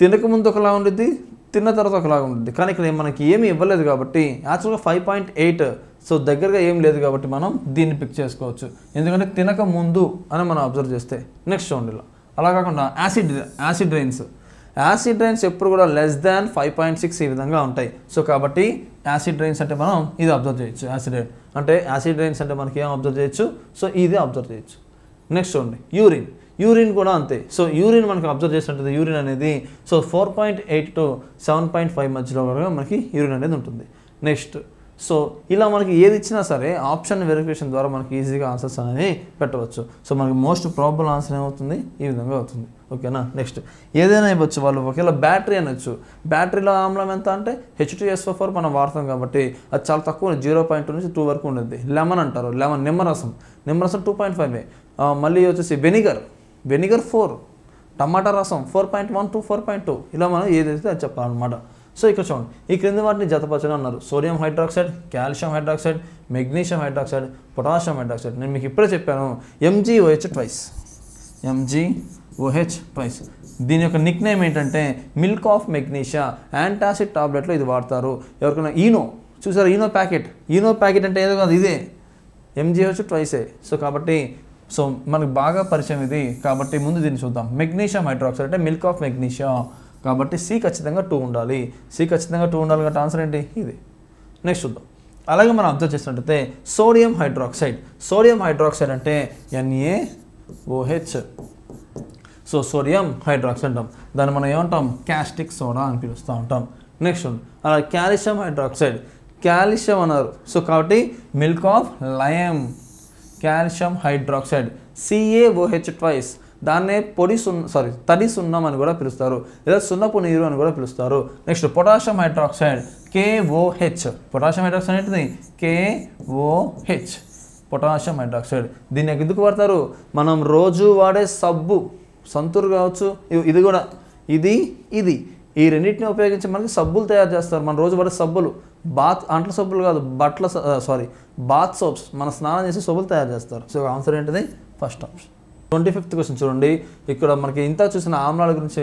తినక ముందు ఒకలా ఉండిద్ది తిన్న తర్వాత ఒకలాగా ఉంటుంది కానీ ఇక్కడ మనకి ఏమీ ఇవ్వలేదు కాబట్టి యాక్చువల్గా ఫైవ్ పాయింట్ ఎయిట్ సో దగ్గరగా ఏం లేదు కాబట్టి మనం దీన్ని పిక్ చేసుకోవచ్చు ఎందుకంటే తినక ముందు అని మనం అబ్జర్వ్ చేస్తే నెక్స్ట్ చూడండిలో అలా కాకుండా acid acid rains acid rains ఎప్పుడు కూడా less than five point six ఈ విధంగా ఉంటాయి సో కాబట్టి యాసిడ్ రైన్స్ అంటే మనం ఇది అబ్జర్వ్ చేయొచ్చు యాసిడ్ రైన్ అంటే యాసిడ్ రైన్స్ అంటే మనకి ఏం అబ్జర్వ్ చేయొచ్చు సో ఇది అబ్జర్వ్ చేయొచ్చు నెక్స్ట్ చూడండి యూరిన్ యూరిన్ కూడా అంతే సో యూరిన్ మనకి అబ్జర్వ్ చేసినట్టు యూరిన్ అనేది so four point eight to seven point five మధ్యలో మనకి యూరిన్ అనేది ఉంటుంది నెక్స్ట్ సో ఇలా మనకి ఏది ఇచ్చినా సరే ఆప్షన్ వెరిఫికేషన్ ద్వారా మనకి ఈజీగా ఆన్సర్స్ అనేది పెట్టవచ్చు సో మనకి మోస్ట్ ప్రాబుల్ ఆన్సర్ ఏమవుతుంది ఈ విధంగా అవుతుంది ఓకేనా నెక్స్ట్ ఏదైనా ఇవ్వచ్చు వాళ్ళు ఒకవేళ బ్యాటరీ అనొచ్చు బ్యాటరీలో ఆమ్లం ఎంత అంటే హెచ్టీఎస్ఓ ఫోర్ మనం వాడతాం కాబట్టి అది చాలా తక్కువ జీరో పాయింట్ టూ నుంచి టూ వరకు ఉండేది లెమన్ అంటారు లెమన్ నిమ్మరసం నిమ్మరసం టూ పాయింట్ ఫైవ్ మళ్ళీ వచ్చేసి వెనిగర్ వెనిగర్ ఫోర్ టమాటా రసం four point one two four point two ఇలా మనం ఏదైతే అది చెప్పాలన్నమాట సో ఇక్కడ చూడండి ఈ క్రింది వాటిని జతపరచడం అన్నారు sodium hydroxide calcium hydroxide magnesium hydroxide potassium hydroxide నేను మీకు ఇప్పుడే చెప్పాను ఎంజిఓహెచ్ ట్వైస్ ఎంజిఓహెచ్ ట్వైస్ దీని యొక్క నిక్ నేమ్ ఏంటంటే మిల్క్ ఆఫ్ మెగ్నీషియా యాంటాసిడ్ టాబ్లెట్లో ఇది వాడతారు ఎవరికైనా ఈనో చూసారు ఈనో ప్యాకెట్ ఈనో ప్యాకెట్ అంటే ఏదో కాదు ఇదే ఎంజిఓహెచ్ ట్వైసే సో కాబట్టి సో మనకు బాగా పరిచయం ఇది కాబట్టి ముందు దీన్ని చూద్దాం మెగ్నీషియం హైడ్రాక్సైడ్ అంటే మిల్క్ ఆఫ్ మెగ్నీషియా కాబట్టి సి ఖచ్చితంగా టూ ఉండాలి సి ఖచ్చితంగా టూ ఉండాలి కాబట్టి ఆన్సర్ ఏంటి ఇది నెక్స్ట్ చూద్దాం అలాగే మనం అబ్జర్వ్ చేసినట్టయితే సోడియం హైడ్రాక్సైడ్ సోడియం హైడ్రాక్సైడ్ అంటే Na OH so sodium hydroxide అంటాం దాన్ని మనం ఏమంటాం క్యాస్టిక్ సోడా అని పిలుస్తూ ఉంటాం నెక్స్ట్ అలా క్యాల్షియం హైడ్రాక్సైడ్ క్యాల్షియం అన్నారు సో కాబట్టి milk of lime calcium hydroxide OH twice దాన్నే పొడి సున్న సారీ తడి సున్నం అని కూడా పిలుస్తారు లేదా సున్నపు నీరు అని కూడా పిలుస్తారు next potassium hydroxide KOH potassium hydroxide ఏంటిది కేఓహెచ్ పొటాషియం హైడ్రాక్సైడ్ దీన్ని ఎందుకు వాడతారు మనం రోజు వాడే సబ్బు సంతూరు కావచ్చు ఇది కూడా ఇది ఇది ఈ రెండింటిని ఉపయోగించి మనకి సబ్బులు తయారు చేస్తారు మన రోజు వాడే సబ్బులు బాత్ అంట్ల సబ్బులు కాదు బట్టల సారీ బాత్ సోప్స్ మన స్నానం చేసి సబ్బులు తయారు చేస్తారు సో ఆన్సర్ ఏంటిది first option twenty fifth question చూడండి ఇక్కడ మనకి ఇంత చూసిన ఆమ్లాల గురించి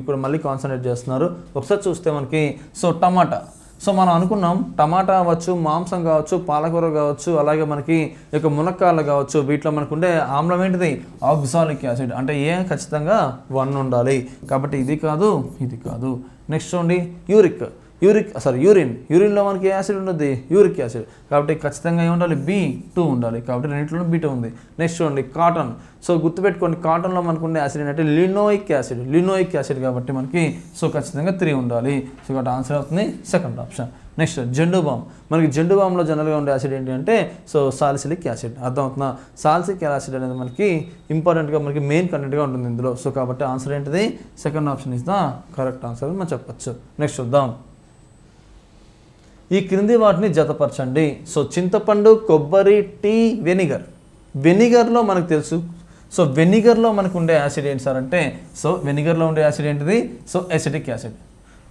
ఇప్పుడు మళ్ళీ కాన్సన్ట్రేట్ చేస్తున్నారు ఒకసారి చూస్తే మనకి సో టమాటా సో మనం అనుకున్నాం టమాటా అవ్వచ్చు మాంసం కావచ్చు పాలకూర కావచ్చు అలాగే మనకి యొక్క మునక్కాయలు కావచ్చు వీటిలో మనకు ఉండే ఆమ్లం ఏంటిది ఆక్సాలిక్ యాసిడ్ అంటే ఏ ఖచ్చితంగా వన్ ఉండాలి కాబట్టి ఇది కాదు ఇది కాదు నెక్స్ట్ చూడండి యూరిక్ యూరిక్ సారీ యూరిన్ యూరిన్లో మనకి యాసిడ్ ఉండదు యూరిక్ యాసిడ్ కాబట్టి ఖచ్చితంగా ఏముండాలి బి టూ ఉండాలి కాబట్టి రెండింటిలో టూ ఉంది నెక్స్ట్ చూడండి కాటన్ సో గుర్తుపెట్టుకోండి కాటన్లో మనకు ఉండే యాసిడ్ ఏంటంటే లినోయిక్ యాసిడ్ లినోయిక్ యాసిడ్ కాబట్టి మనకి సో ఖచ్చితంగా త్రీ ఉండాలి సో కాబట్టి ఆన్సర్ అవుతుంది second option next Zandu balm మనకి జెండు బామ్లో జనరల్గా ఉండే యాసిడ్ ఏంటంటే సో సాల్సిలిక్ యాసిడ్ అర్థమవుతుందా సాల్సిక్ యాసిడ్ అనేది మనకి ఇంపార్టెంట్గా మనకి మెయిన్ కంటెంట్గా ఉంటుంది ఇందులో సో కాబట్టి ఆన్సర్ ఏంటిది second option is the correct answer మనం చెప్పచ్చు నెక్స్ట్ చూద్దాం ఈ క్రింది వాటిని జతపరచండి సో చింతపండు కొబ్బరి టీ వెనిగర్ వెనిగర్లో మనకు తెలుసు సో వెనిగర్లో మనకు ఉండే యాసిడ్ ఏంటి సార్ అంటే సో వెనిగర్లో ఉండే యాసిడ్ ఏంటిది సో ఎసిటిక్ యాసిడ్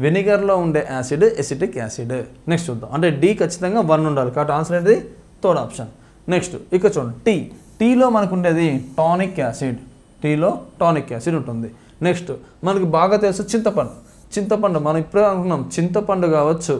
వెనిగర్లో ఉండే యాసిడ్ ఎసిటిక్ యాసిడ్ నెక్స్ట్ చూద్దాం అంటే డి ఖచ్చితంగా వన్ ఉండాలి కాబట్టి ఆన్సర్ ఏంటిది థర్డ్ ఆప్షన్ నెక్స్ట్ ఇక చూడండి టీ టీలో మనకు ఉండేది టానిక్ యాసిడ్ టీలో టానిక్ యాసిడ్ ఉంటుంది నెక్స్ట్ మనకు బాగా తెలుసు చింతపండు చింతపండు మనం ఇప్పుడే అనుకున్నాం చింతపండు కావచ్చు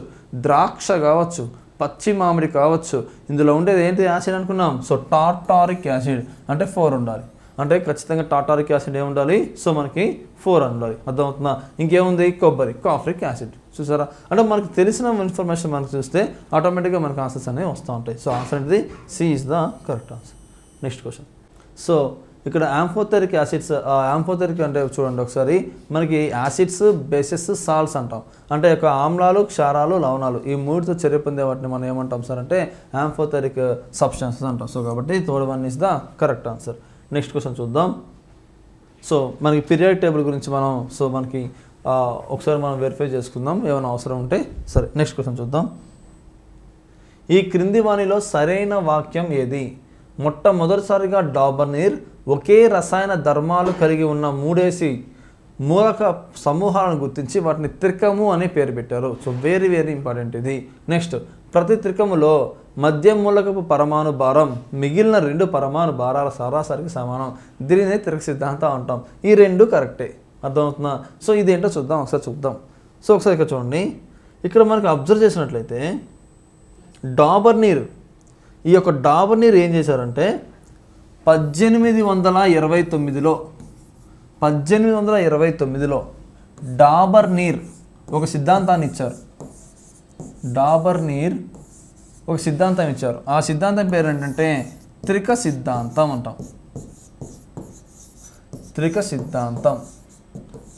ద్రాక్ష కావచ్చు పచ్చి మామిడి కావచ్చు ఇందులో ఉండేది ఏంటి యాసిడ్ అనుకున్నాం సో టాటారిక్ యాసిడ్ అంటే ఫోర్ ఉండాలి అంటే ఖచ్చితంగా టాటారిక్ యాసిడ్ ఏమి ఉండాలి సో మనకి ఫోర్ ఉండాలి అర్థమవుతుందా ఇంకేముంది కొబ్బరి కాఫ్రిక్ యాసిడ్ చూసారా అంటే మనకు తెలిసిన ఇన్ఫర్మేషన్ మనకు చూస్తే ఆటోమేటిక్గా మనకు ఆన్సర్స్ అనేవి వస్తూ ఉంటాయి సో ఆన్సర్ అనేది C is the correct answer next question so ఇక్కడ ఆంఫోథెరిక్ యాసిడ్స్ ఆంఫోథెరిక్ అంటే చూడండి ఒకసారి మనకి యాసిడ్స్ బేసిస్ సాల్ట్స్ అంటాం అంటే యొక్క ఆమ్లాలు క్షారాలు లవణాలు ఈ మూడుతో చర్య పొందే వాటిని మనం ఏమంటాం సార్ అంటే ఆంఫోథెరిక్ సబ్స్టెన్సెస్ అంటాం సో కాబట్టి third one is the correct answer next question చూద్దాం సో మనకి పీరియడ్ టేబుల్ గురించి మనం సో మనకి ఒకసారి మనం వెరిఫై చేసుకుందాం ఏమైనా అవసరం ఉంటే సరే నెక్స్ట్ క్వశ్చన్ చూద్దాం ఈ క్రింది వాణిలో సరైన వాక్యం ఏది మొట్టమొదటిసారిగా డాబర్నీర్ ఒకే రసాయన ధర్మాలు కలిగి ఉన్న మూడేసి మూలక సమూహాలను గుర్తించి వాటిని త్రికము అని పేరు పెట్టారు సో వెరీ వెరీ ఇంపార్టెంట్ ఇది నెక్స్ట్ ప్రతి త్రికములో మధ్య మూలకపు పరమాణు భారం మిగిలిన రెండు పరమాణు భారాల సరాసరికి సమానం దీనిని త్రిక సిద్ధాంతం అంటాం ఈ రెండు కరెక్టే అర్థమవుతుందా సో ఇదేంటో చూద్దాం ఒకసారి చూద్దాం సో ఒకసారి ఇక్కడ చూడండి ఇక్కడ మనకు అబ్జర్వ్ చేసినట్లయితే డాబర్ నీరు ఈ యొక్క డాబర్ నీరు ఏం చేశారంటే పద్దెనిమిది వందల ఇరవై తొమ్మిదిలో పద్దెనిమిది వందల ఇరవై తొమ్మిదిలో డాబర్ నీర్ ఒక సిద్ధాంతాన్ని ఇచ్చారు డాబర్ నీర్ ఒక సిద్ధాంతం ఇచ్చారు ఆ సిద్ధాంతం పేరు ఏంటంటే త్రిక సిద్ధాంతం అంటాం త్రిక సిద్ధాంతం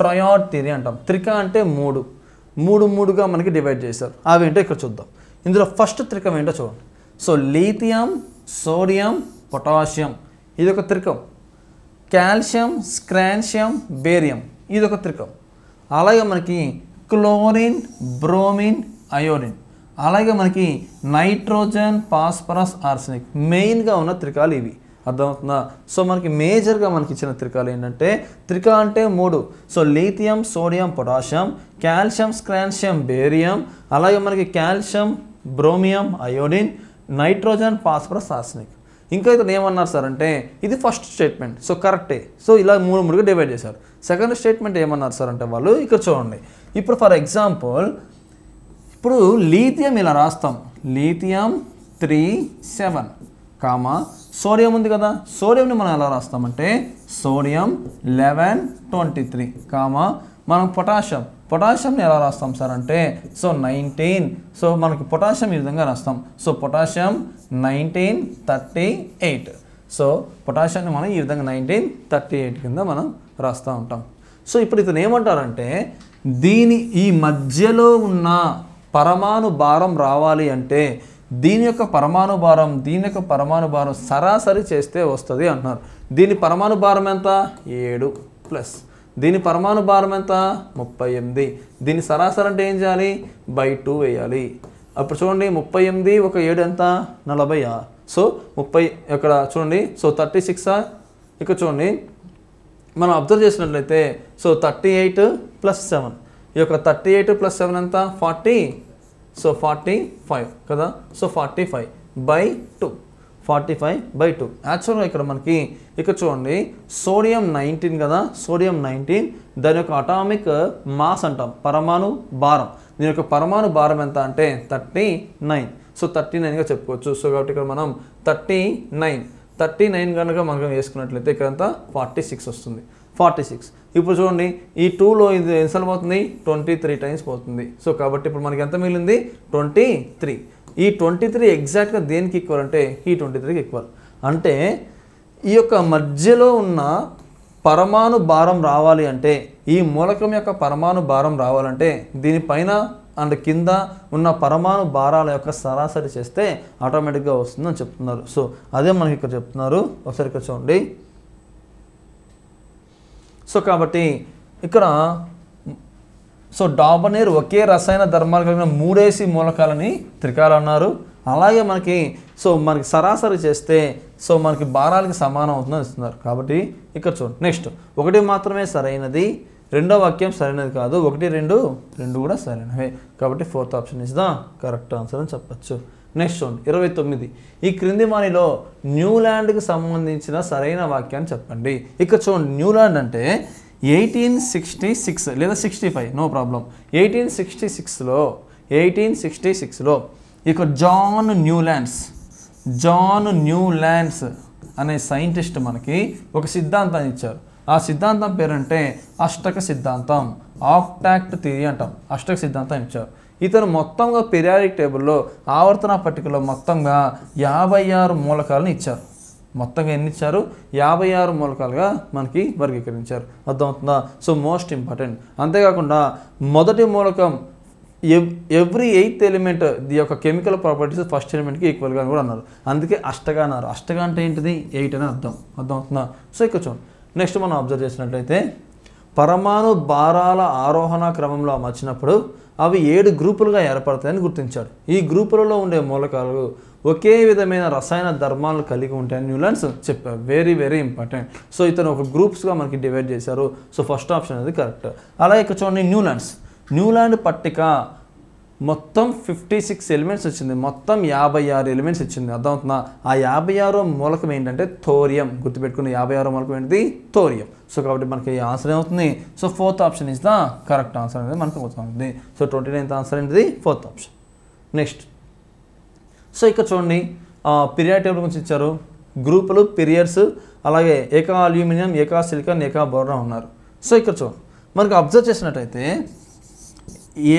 ట్రయాడ్ థియరీ అంటాం త్రిక అంటే మూడు మూడు మూడుగా మనకి డివైడ్ చేశారు ఏంటో ఇక్కడ చూద్దాం ఇందులో ఫస్ట్ త్రికం ఏంటో చూడండి సో లీథియం సోడియం పొటాషియం ఇది ఒక త్రికం కాల్షియం స్క్రాన్షియం బేరియం ఇది ఒక త్రికం అలాగే మనకి క్లోరిన్ బ్రోమిన్ అయోడిన్ అలాగే మనకి నైట్రోజన్ పాస్పరస్ ఆర్సనిక్ మెయిన్గా ఉన్న త్రికాలు ఇవి అర్థమవుతుందా సో మనకి మేజర్గా మనకి ఇచ్చిన త్రికాలు ఏంటంటే త్రిక అంటే మూడు so lithium sodium potassium calcium strontium barium అలాగే మనకి calcium bromine iodine nitrogen phosphorus arsenic ఇంకా ఇతను ఏమన్నారు సార్ అంటే ఇది ఫస్ట్ స్టేట్మెంట్ సో కరెక్టే సో ఇలా మూడు మూడుగా డివైడ్ చేశారు సెకండ్ స్టేట్మెంట్ ఏమన్నారు సార్ అంటే వాళ్ళు ఇక్కడ చూడండి ఇప్పుడు ఫర్ ఎగ్జాంపుల్ ఇప్పుడు లీథియం ఇలా రాస్తాం lithium three seven comma sodium ఉంది కదా సోడియంని మనం ఎలా రాస్తామంటే sodium eleven twenty three comma మనం పొటాషియం పొటాషియంని ఎలా రాస్తాం సార్ అంటే సో నైన్టీన్ సో మనకి పొటాషియం ఈ విధంగా రాస్తాం so potassium nineteen thirty eight so పొటాషియాన్ని మనం ఈ విధంగా నైన్టీన్ థర్టీ ఎయిట్ కింద మనం రాస్తూ ఉంటాం సో ఇప్పుడు ఇతను ఏమంటారంటే దీని ఈ మధ్యలో ఉన్న పరమాణు భారం రావాలి అంటే దీని యొక్క పరమాణు భారం దీని యొక్క పరమాణు భారం సరాసరి చేస్తే వస్తుంది అంటున్నారు దీని పరమాణు భారం ఎంత ఏడు ప్లస్ దీని పరమాణు భారం ఎంత ముప్పై ఎనిమిది దీని సరాసరి అంటే ఏం చేయాలి బై టూ వేయాలి అప్పుడు చూడండి ముప్పై ఎనిమిది ఒక ఏడు ఎంత నలభై సో ముప్పై ఇక్కడ చూడండి సో థర్టీ సిక్సా ఇక్కడ చూడండి మనం అబ్జర్వ్ చేసినట్లయితే so thirty eight plus seven ఈ యొక్క థర్టీ ఎయిట్ ప్లస్ సెవెన్ ఎంత ఫార్టీ సో ఫార్టీ ఫైవ్ కదా so forty five by two forty five by two యాక్చువల్గా ఇక్కడ మనకి ఇక్కడ చూడండి సోడియం నైన్టీన్ కదా సోడియం నైన్టీన్ దాని యొక్క అటామిక్ మాస్ అంటాం పరమాణు భారం దీని యొక్క పరమాణు భారం ఎంత అంటే థర్టీ నైన్ సో థర్టీ నైన్గా చెప్పుకోవచ్చు సో కాబట్టి ఇక్కడ మనం థర్టీ నైన్ థర్టీ నైన్ కనుక మనం వేసుకున్నట్లయితే ఇక్కడంతా ఫార్టీ సిక్స్ వస్తుంది ఫార్టీ సిక్స్ ఇప్పుడు చూడండి ఈ టూలో ఇది ఎన్సల్ పోతుంది ట్వంటీ త్రీ టైమ్స్ పోతుంది సో కాబట్టి ఇప్పుడు మనకి ఎంత మిగిలింది ట్వంటీ త్రీ ఈ ట్వంటీ త్రీ ఎగ్జాక్ట్గా దేనికి ఈక్వల్ అంటే ఈ ట్వంటీ త్రీకి ఈక్వల్ అంటే ఈ యొక్క మధ్యలో ఉన్న పరమాణు భారం రావాలి అంటే ఈ మూలకం యొక్క పరమాణు భారం రావాలంటే దీనిపైన అండ్ కింద ఉన్న పరమాణు భారాల యొక్క సరాసరి చేస్తే ఆటోమేటిక్గా వస్తుందని చెప్తున్నారు సో అదే మనకి ఇక్కడ చెప్తున్నారు ఒకసారి ఇక్కడ చూడండి సో కాబట్టి ఇక్కడ సో డాబనేర్ ఒకే రసాయన ధర్మాలు కలిగిన మూడేసి మూలకాలని త్రికాలు అన్నారు అలాగే మనకి సో మనకి సరాసరి చేస్తే సో మనకి భారాలకి సమానం అవుతుందని ఇస్తున్నారు కాబట్టి ఇక్కడ చూడండి నెక్స్ట్ ఒకటి మాత్రమే సరైనది రెండో వాక్యం సరైనది కాదు ఒకటి రెండు రెండు కూడా సరైనవే కాబట్టి fourth option is the correct answer అని చెప్పచ్చు నెక్స్ట్ చూడండి ఇరవై తొమ్మిది ఈ క్రింది మానిలో న్యూలాండ్కి సంబంధించిన సరైన వాక్యాన్ని చెప్పండి ఇక్కడ చూడండి న్యూలాండ్ అంటే ఎయిటీన్ సిక్స్టీ సిక్స్ లేదా sixty five no problem eighteen sixty సిక్స్లో ఎయిటీన్ సిక్స్టీ సిక్స్లో ఇక జాన్ న్యూలాండ్స్ జాన్ న్యూలాండ్స్ అనే సైంటిస్ట్ మనకి ఒక సిద్ధాంతాన్ని ఇచ్చారు ఆ సిద్ధాంతం పేరంటే అష్టక సిద్ధాంతం ఆక్టాక్ట్ థియరీ అంటాం అష్టక సిద్ధాంతం ఇచ్చారు ఇతను మొత్తంగా పిరియాడిక్ టేబుల్లో ఆవర్తన పట్టికలో మొత్తంగా యాభై ఆరు మూలకాలను ఇచ్చారు మొత్తంగా ఎన్ని ఇచ్చారు యాభై ఆరు మూలకాలుగా మనకి వర్గీకరించారు అర్థమవుతుందా సో మోస్ట్ ఇంపార్టెంట్ అంతేకాకుండా మొదటి మూలకం ఎవ్ ఎవ్రీ ఎయిత్ ఎలిమెంట్ ది యొక్క కెమికల్ ప్రాపర్టీస్ ఫస్ట్ ఎలిమెంట్కి ఈక్వల్గా కూడా అన్నారు అందుకే అష్టగా అన్నారు అష్టగా అంటే ఏంటిది ఎయిట్ అని అర్థం అర్థమవుతుందా సో ఇక్కడ చూడండి నెక్స్ట్ మనం అబ్జర్వ్ చేసినట్లయితే పరమాణు భారాల ఆరోహణ క్రమంలో అమర్చినప్పుడు అవి ఏడు గ్రూపులుగా ఏర్పడతాయని గుర్తించాడు ఈ గ్రూపులలో ఉండే మూలకాలు ఒకే విధమైన రసాయన ధర్మాలు కలిగి ఉంటాయని న్యూలాన్స్ చెప్పారు వెరీ వెరీ ఇంపార్టెంట్ సో ఇతను ఒక గ్రూప్స్గా మనకి డివైడ్ చేశారు సో ఫస్ట్ ఆప్షన్ అనేది కరెక్ట్ అలాగే ఇక్కడ చూడండి న్యూలాండ్స్ న్యూలాండ్ పట్టిక మొత్తం ఫిఫ్టీ సిక్స్ ఎలిమెంట్స్ వచ్చింది మొత్తం యాభై ఆరు ఎలిమెంట్స్ వచ్చింది అర్థమవుతుందా ఆ యాభై ఆరో మూలకం ఏంటంటే థోరియం గుర్తుపెట్టుకున్న యాభై ఆరో మూలకం ఏంటిది థోరియం సో కాబట్టి మనకి ఆన్సర్ ఏమవుతుంది so fourth option is the correct answer అనేది మనకు అవుతుంది సో ట్వంటీ నైన్త్ ఆన్సర్ ఏంటిది ఫోర్త్ ఆప్షన్ నెక్స్ట్ సో ఇక్కడ చూడండి పీరియడ్ టేబుల్ గురించి ఇచ్చారు గ్రూపులు పీరియడ్స్ అలాగే ఏకా అల్యూమినియం ఏకా సిలికాన్ ఏకా బోరా ఉన్నారు సో ఇక్కడ చూ మనకు అబ్జర్వ్ చేసినట్టయితే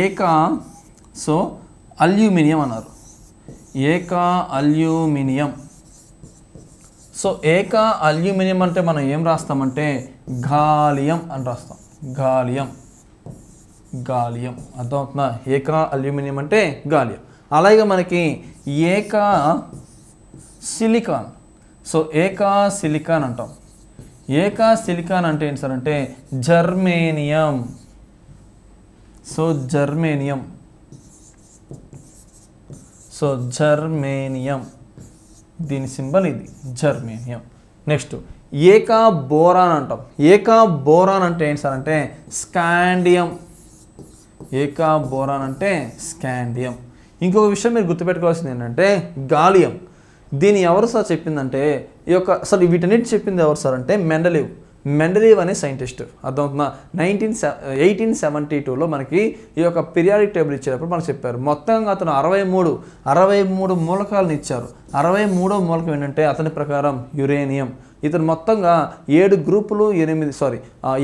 ఏకా సో అల్యూమినియం అన్నారు ఏకా అల్యూమినియం సో ఏకా అల్యూమినియం అంటే మనం ఏం రాస్తామంటే గాలియం అని రాస్తాం గాలియం గాలియం అర్థమవుతుందా ఏకా అల్యూమినియం అంటే గాలియం అలాగే మనకి ఏకా సిలికాన్ సో ఏకా సిలికాన్ అంటాం ఏకా సిలికాన్ అంటే ఏంటి సార్ అంటే germanium so germanium so germanium దీని సింబల్ ఇది జర్మేనియం నెక్స్ట్ ఏకా బోరాన్ అంటాం ఏకా బోరాన్ అంటే ఏంటి సార్ అంటే స్కాండియం ఏకా బోరాన్ అంటే స్కాండియం ఇంకొక విషయం మీరు గుర్తుపెట్టుకోవాల్సింది ఏంటంటే గాలియం దీన్ని ఎవరు సార్ చెప్పిందంటే ఈ యొక్క అసలు వీటన్నిటి చెప్పింది ఎవరు సార్ అంటే మెండలివ్ మెండలివ్ అనే సైంటిస్ట్ అర్థమవుతుందా నైన్టీన్ ఎయిటీన్ సెవెంటీ టూలో మనకి ఈ యొక్క పిరియాడిక్ టేబుల్ ఇచ్చేటప్పుడు మనకు చెప్పారు మొత్తంగా అతను అరవై మూడు అరవై మూడు మూలకాలను ఇచ్చారు అరవై మూడో మూలకం ఏంటంటే అతని ప్రకారం యురేనియం ఇతను మొత్తంగా ఏడు గ్రూపులు ఎనిమిది సారీ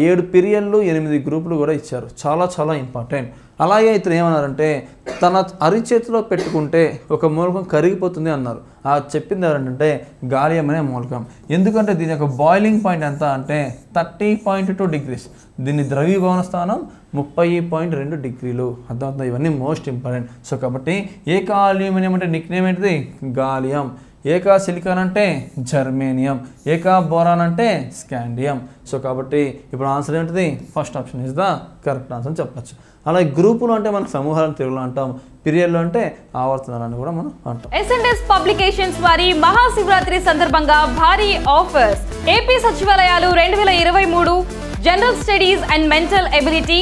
ఏడు పీరియడ్లు ఎనిమిది గ్రూపులు కూడా ఇచ్చారు చాలా చాలా ఇంపార్టెంట్ అలాగే ఇతను ఏమన్నారంటే తన అరిచేతిలో పెట్టుకుంటే ఒక మూలకం కరిగిపోతుంది అన్నారు ఆ చెప్పింది ఎవరంటే గాలియం అనే మూలకం ఎందుకంటే దీని యొక్క బాయిలింగ్ పాయింట్ ఎంత అంటే థర్టీ పాయింట్ టూ డిగ్రీస్ దీని ద్రవీభవన స్థానం ముప్పై పాయింట్ రెండు డిగ్రీలు అర్థమవుతుంది ఇవన్నీ మోస్ట్ ఇంపార్టెంట్ సో కాబట్టి ఏక అల్యూమినియం అంటే నిక్ నేమ్ ఏంటిది గాలియం ఏకా సిలికాన్ అంటే జర్మేనియం ఏకా బోరాన్ అంటే స్కాండియం సో కాబట్టి ఇప్పుడు ఆన్సర్ ఏంటిది first option is the correct answer అని చెప్పచ్చు అలాగే గ్రూపులు అంటే మన సమూహాలను తెలుగులో అంటాం పీరియడ్లు అంటే ఆవర్తనాలని కూడా మనం అంటాం ఎస్ఎన్ఎస్ పబ్లికేషన్స్ వారి మహాశివరాత్రి సందర్భంగా భారీ ఆఫర్స్ ఏపీ సచివాలయాలు రెండు వేల ఇరవై మూడు general studies and mental ability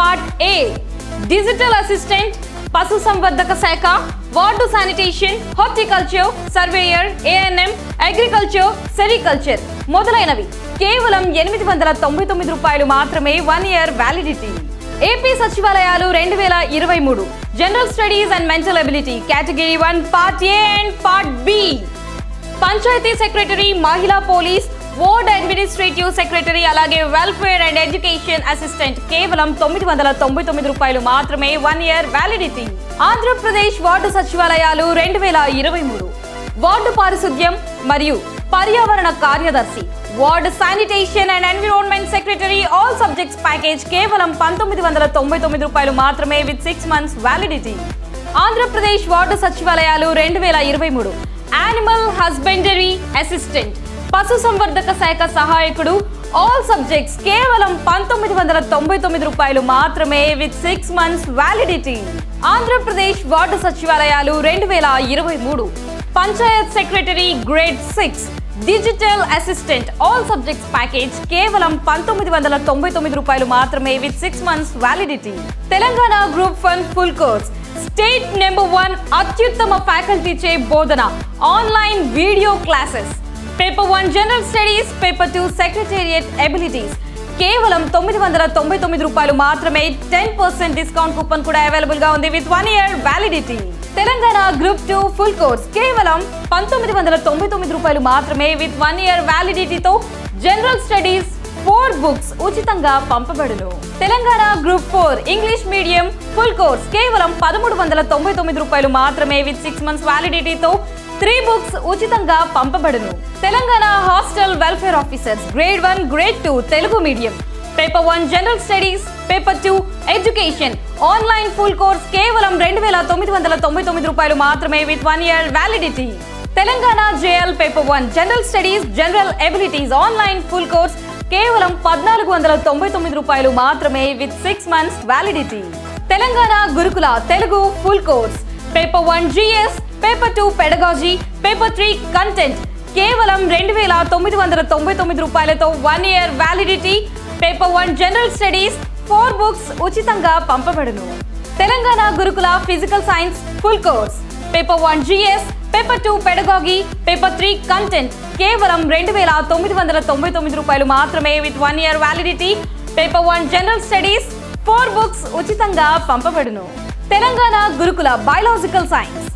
part A digital assistant పశు సంవర్ధక శాఖ ward sanitation horticulture surveyor ANM agriculture sericulture మొదలైనవి కేవలం ఎనిమిది వందల తొంభై తొమ్మిది రూపాయలు మాత్రమే వన్ ఇయర్ వ్యాలిడిటీ ఏపీ సచివాలయాలు రెండు వేల ఇరవై మూడు general studies and mental ability category one part A and part B panchayati secretary మహిళా పోలీస్ వార్డ్ అడ్మినిస్ట్రేటివ్ సెక్రటరీ అలాగే వెల్ఫేర్ అండ్ ఎడ్యుకేషన్ అసిస్టెంట్ కేవలం తొమ్మిది వందల తొంభై తొమ్మిది రూపాయలు మాత్రమే one year validity Andhra Pradesh ward సచివాలయాలు రెండు వేల ఇరవై మూడు వార్డు పారిశుద్ధ్యం మరియు పర్యావరణ కార్యదర్శి ward sanitation and environment secretary all subjects package కేవలం పంతొమ్మిది వందల తొంభై తొమ్మిది రూపాయలు మాత్రమే with six months validity Andhra Pradesh ward సచివాలయాలు రెండు వేల ఇరవై మూడు యానిమల్ హస్బెండరీ అసిస్టెంట్ పశు సంవర్ధక శాఖ సహాయకుడు ఆల్ సబ్జెక్ట్స్ కేవలం పంతొమ్మిది వందల తొంభై తొమ్మిది రూపాయలు మాత్రమే with six months validity Andhra Pradesh ward సచివాలయాలు రెండు వేల ఇరవై మూడు panchayat secretary grade six digital assistant all subjects package కేవలం పంతొమ్మిది వందల తొంభై తొమ్మిది రూపాయలు మాత్రమే with six months validity Telangana group one full course state number one అత్యుత్తమ ఫ్యాకల్టీచే బోధన online video classes paper one general studies paper two secretariat abilities కేవలం తొమ్మిది వందల తొంభై తొమ్మిది రూపాయలు మాత్రమే టెన్ పర్సెంట్ డిస్కౌంట్ కూపన్ కూడా అవైలబుల్గా ఉంది with one year validity Telangana group two full course కేవలం పంతొమ్మిది వందల తొంభై తొమ్మిది రూపాయలు మాత్రమే విత్ వన్ ఇయర్ వ్యాలిడిటీతో జనరల్ స్టడీస్ ఫోర్ బుక్స్ ఉచితంగా పంపబడును Telangana group four English medium full course కేవలం పదమూడు వందల తొంభై తొమ్మిది రూపాయలు మాత్రమే విత్ సిక్స్ మంత్స్ వ్యాలిడిటీతో త్రీ బుక్స్ ఉచితంగా పంపబడును Telangana hostel welfare officers grade one grade two Telugu medium paper one general studies paper two education online full course కేవలం రెండు వేల తొమ్మిది వందల తొంభై తొమ్మిది రూపాయలు మాత్రమే with one year validity Telangana JL paper one general studies general abilities online full course కేవలం పద్నాలుగు వందల తొంభై తొమ్మిది రూపాయలు మాత్రమే with six months validity Telangana Gurukula Telugu full course paper one GS paper two pedagogy paper three content కేవలం రెండు వేల తొమ్మిది వందల తొంభై తొమ్మిది రూపాయలతో one year validity paper one general studies four books ఉచితంగా పంపబడును Telangana Gurukula physical science full course paper one GS paper two pedagogy paper three content కేవలం రెండు వేల తొమ్మిది వందల తొంభై తొమ్మిది రూపాయలు మాత్రమే with one year validity paper one general studies four books ఉచితంగా పంపబడును Telangana Gurukula biological science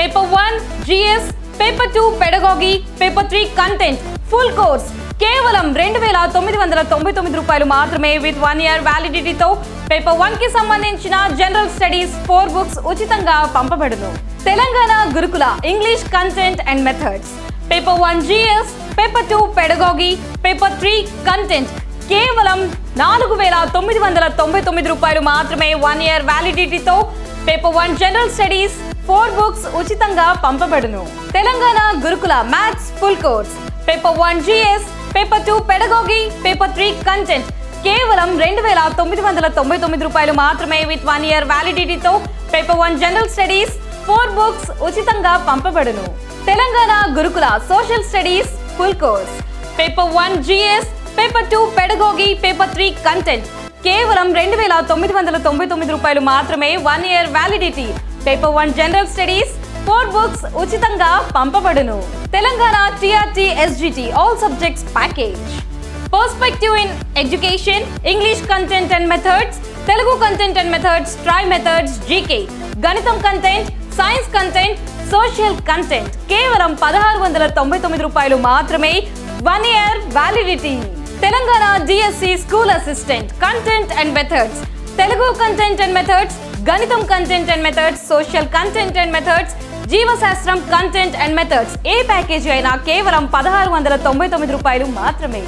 paper one GS paper two pedagogy paper three content full course కేవలం రెండు వేల తొమ్మిది వందల తొంభై తొమ్మిది రూపాయలు మాత్రమే విత్ వన్ ఇయర్ వ్యాలిడిటీతో పేపర్ వన్ కి సంబంధించిన జనరల్ స్టడీస్ ఫోర్ బుక్స్ ఉచితంగా పంపబడును Telangana Gurukula English content and methods paper one GS paper two pedagogy paper three content కేవలం నాలుగు వేల తొమ్మిది వందల తొంభై తొమ్మిది రూపాయలు మాత్రమే వన్ ఇయర్ వ్యాలిడిటీతో paper one general studies four books ఉచితంగా పంపబడును Telangana Gurukula maths full course paper one GS paper two pedagogy paper three content కేవలం రెండు వేల తొమ్మిది వందల తొంభై తొమ్మిది రూపాయలు మాత్రమే విత్ వన్ ఇయర్ వ్యాలిడిటీతో paper one general studies four books ఉచితంగా పంపబడును Telangana Gurukula social studies full course paper one GS paper two pedagogy paper three content కేవలం రెండు వేల తొమ్మిది వందల తొంభై తొమ్మిది రూపాయలు మాత్రమే one year validity paper one general studies four books ఉచితంగా పంపబడును Telangana TRT SGT all subjects package perspective in education English content and methods Telugu content and methods tri methods GK గణితం content science content social content కేవలం పదహారు వందల తొంభై తొమ్మిది రూపాయలు మాత్రమే one year validity Telangana DSC school assistant content and methods Telugu content and methods గణితం content and methods social content and methods జీవశాస్త్రం కంటెంట్ అండ్ మెథడ్స్ ఏ ప్యాకేజీ అయినా కేవలం పదహారు వందల తొంభై తొమ్మిది రూపాయలు మాత్రమే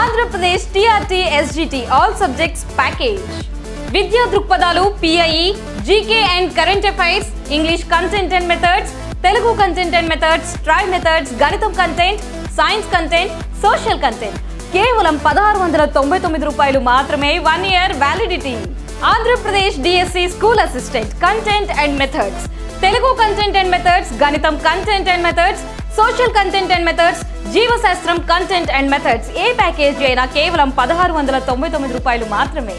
Andhra Pradesh TRT SGT all subjects package విద్యా దృక్పథాలు PIE GK and current affairs English content and methods Telugu content and methods tri methods గణితం content science content social content కేవలం పదహారు వందల తొంభై తొమ్మిది రూపాయలు మాత్రమే one year validity Andhra Pradesh DSC school assistant content and methods Telugu content and methods గణితం content and methods social content and methods జీవశాస్త్రం కంటెంట్ అండ్ మెథడ్స్ ఏ ప్యాకేజీ అయినా కేవలం పదహారు వందల తొంభై తొమ్మిది రూపాయలు మాత్రమే